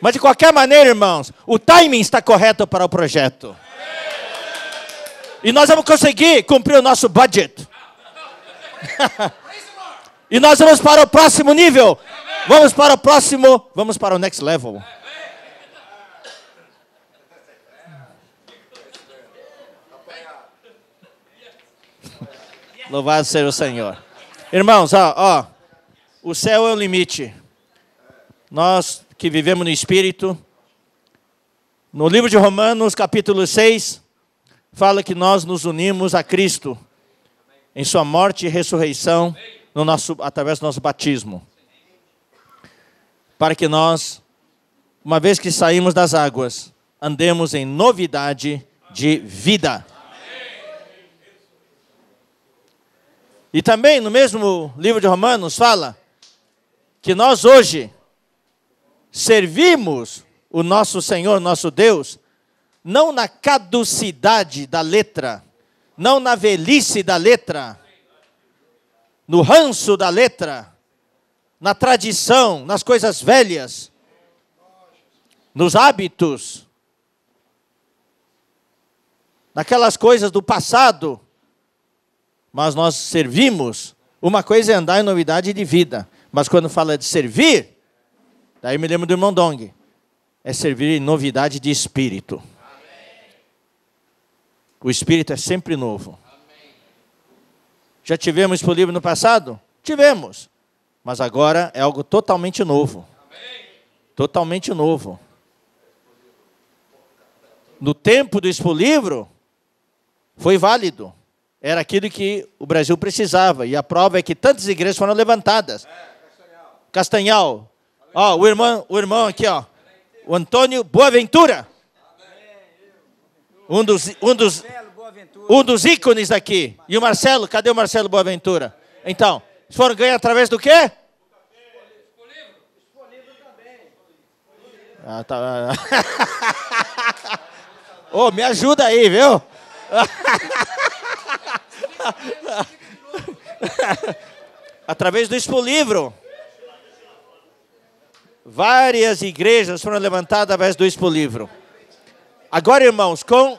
Mas de qualquer maneira, irmãos, o timing está correto para o projeto. E nós vamos conseguir cumprir o nosso budget. e nós vamos para o próximo nível. Vamos para o próximo, vamos para o next level. Louvado seja o Senhor. Irmãos, ó, ó, o céu é o limite. Nós que vivemos no Espírito, no livro de Romanos, capítulo 6, fala que nós nos unimos a Cristo em sua morte e ressurreição no nosso, através do nosso batismo. Para que nós, uma vez que saímos das águas, andemos em novidade de vida. E também no mesmo livro de Romanos fala que nós hoje servimos o nosso Senhor, nosso Deus, não na caducidade da letra, não na velhice da letra, no ranço da letra, na tradição, nas coisas velhas, nos hábitos, naquelas coisas do passado mas nós servimos. Uma coisa é andar em novidade de vida, mas quando fala de servir, daí me lembro do irmão Dong, é servir em novidade de espírito. Amém. O espírito é sempre novo. Amém. Já tivemos isso livro no passado? Tivemos, mas agora é algo totalmente novo. Amém. Totalmente novo. No tempo do expolivro, foi válido era aquilo que o Brasil precisava. E a prova é que tantas igrejas foram levantadas. É, Castanhal. Castanhal. Ó, o irmão, o irmão aqui, ó. O Antônio Boaventura. Um dos, um dos, um dos ícones daqui. E o Marcelo, cadê o Marcelo Boaventura? Então, foram ganhar através do quê? Ah, tá. oh, me ajuda aí, viu? Através do Expo Livro. Várias igrejas foram levantadas através do Expo Livro. Agora, irmãos, com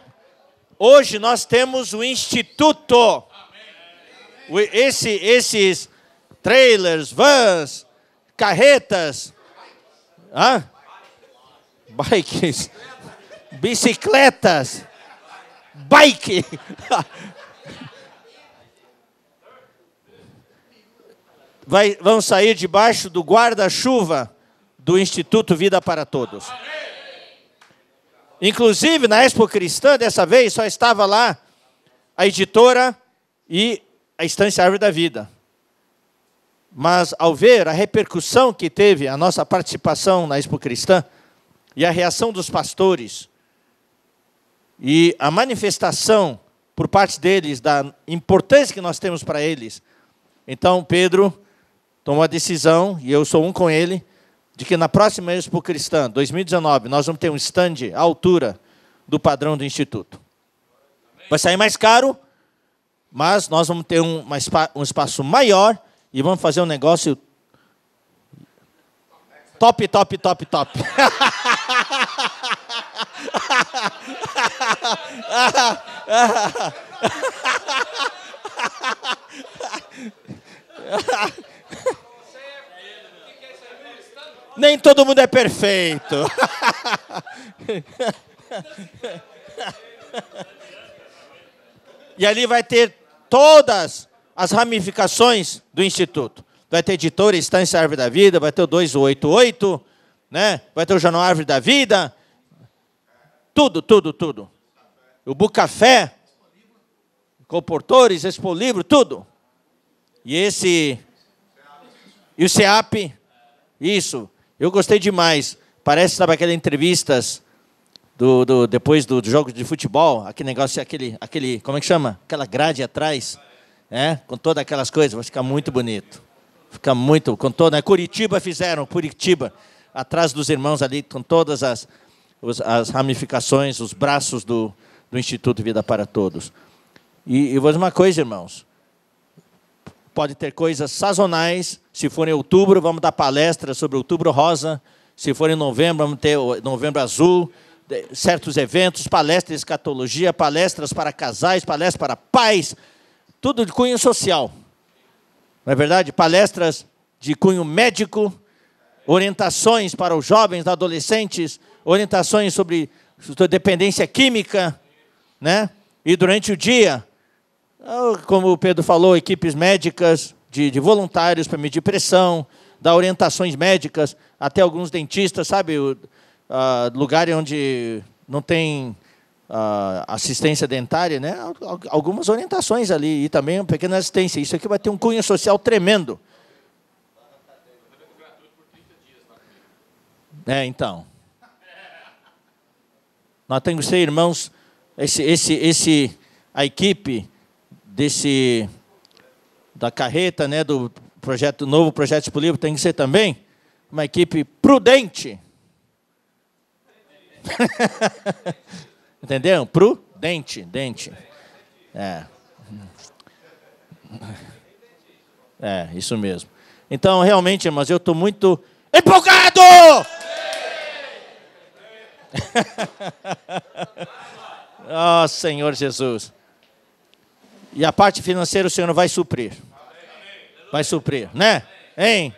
hoje nós temos o Instituto. Esse, esses trailers, vans, carretas, bikes, bicicletas, bike. vai, vão sair debaixo do guarda-chuva do Instituto Vida para Todos. Inclusive, na Expo Cristã, dessa vez, só estava lá a editora e a Estância Árvore da Vida. Mas, ao ver a repercussão que teve a nossa participação na Expo Cristã e a reação dos pastores e a manifestação por parte deles da importância que nós temos para eles, então Pedro tomou a decisão, e eu sou um com ele, de que na próxima Expo Cristã, 2019, nós vamos ter um stand à altura do padrão do Instituto. Vai sair mais caro, mas nós vamos ter um, um espaço maior e vamos fazer um negócio top, top, top, top. Nem todo mundo é perfeito. e ali vai ter todas as ramificações do Instituto. Vai ter editora Estância Árvore da Vida, vai ter o 288, né? vai ter o Jornal Árvore da Vida. Tudo, tudo, tudo. O Bucafé, comportores, Expo Livro, tudo. E esse. E o SEAP, isso. Eu gostei demais. Parece, sabe, aquelas entrevistas do, do, depois do, do jogo de futebol, aquele negócio, aquele, aquele, como é que chama? Aquela grade atrás, né? com todas aquelas coisas, vai ficar muito bonito. Fica muito, com toda, né? Curitiba fizeram, Curitiba, atrás dos irmãos ali, com todas as, as ramificações, os braços do, do Instituto Vida para Todos. E, e vou dizer uma coisa, irmãos, Pode ter coisas sazonais. Se for em outubro, vamos dar palestra sobre outubro rosa. Se for em novembro, vamos ter novembro azul. Certos eventos, palestras de escatologia, palestras para casais, palestras para pais. Tudo de cunho social. Não é verdade? Palestras de cunho médico, orientações para os jovens, adolescentes, orientações sobre dependência química, né? E durante o dia, ah, como o Pedro falou, equipes médicas, de, de voluntários para medir pressão, dar orientações médicas, até alguns dentistas, sabe? O, ah, lugar onde não tem ah, assistência dentária, né? Algumas orientações ali e também uma pequena assistência. Isso aqui vai ter um cunho social tremendo. É, então. Nós temos que ser irmãos, esse, esse, esse, a equipe desse da carreta, né, do projeto novo projeto de Livre tem que ser também uma equipe prudente. entendeu? Prudente, dente. É. É, isso mesmo. Então, realmente, mas eu estou muito empolgado! oh, Senhor Jesus. E a parte financeira o Senhor vai suprir. Vai suprir, né? Hein?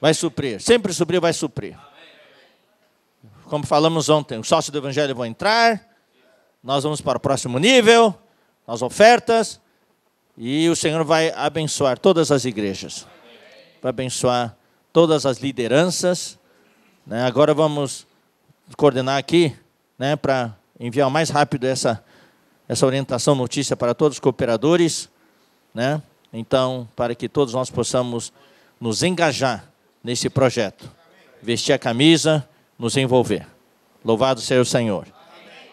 Vai suprir. Sempre suprir, vai suprir. Como falamos ontem, o sócio do Evangelho vai entrar, nós vamos para o próximo nível, as ofertas, e o Senhor vai abençoar todas as igrejas. Vai abençoar todas as lideranças. Né? Agora vamos coordenar aqui né, para enviar o mais rápido essa essa orientação notícia para todos os cooperadores, né? Então, para que todos nós possamos nos engajar nesse projeto, vestir a camisa, nos envolver. Louvado seja o Senhor.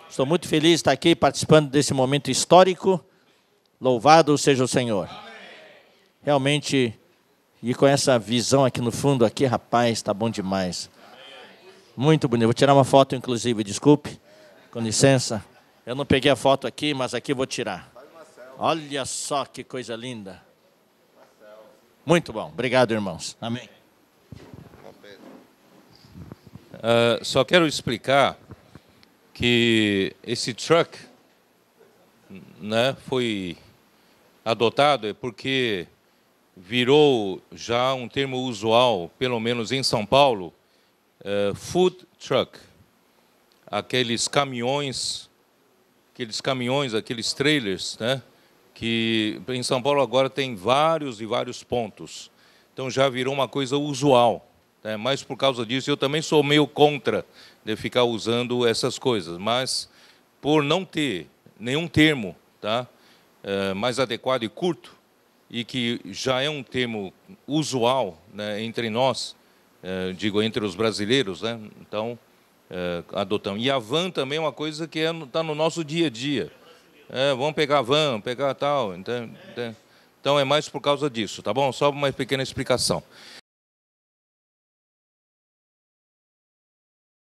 Estou muito feliz de estar aqui participando desse momento histórico. Louvado seja o Senhor. Realmente, e com essa visão aqui no fundo, aqui, rapaz, está bom demais. Muito bonito. Vou tirar uma foto, inclusive, desculpe. Com licença. Eu não peguei a foto aqui, mas aqui vou tirar. Olha só que coisa linda. Muito bom. Obrigado, irmãos. Amém. Uh, só quero explicar que esse truck né, foi adotado é porque virou já um termo usual, pelo menos em São Paulo, uh, food truck, aqueles caminhões aqueles caminhões, aqueles trailers, né? que em São Paulo agora tem vários e vários pontos. Então já virou uma coisa usual. Né? Mas por causa disso, eu também sou meio contra de ficar usando essas coisas. Mas por não ter nenhum termo tá? É, mais adequado e curto, e que já é um termo usual né, entre nós, é, digo, entre os brasileiros, né? então é, adotamos. E a van também é uma coisa que está é, tá no nosso dia a dia. É, vamos pegar a van, pegar tal. Então, então é mais por causa disso, tá bom? Só uma pequena explicação.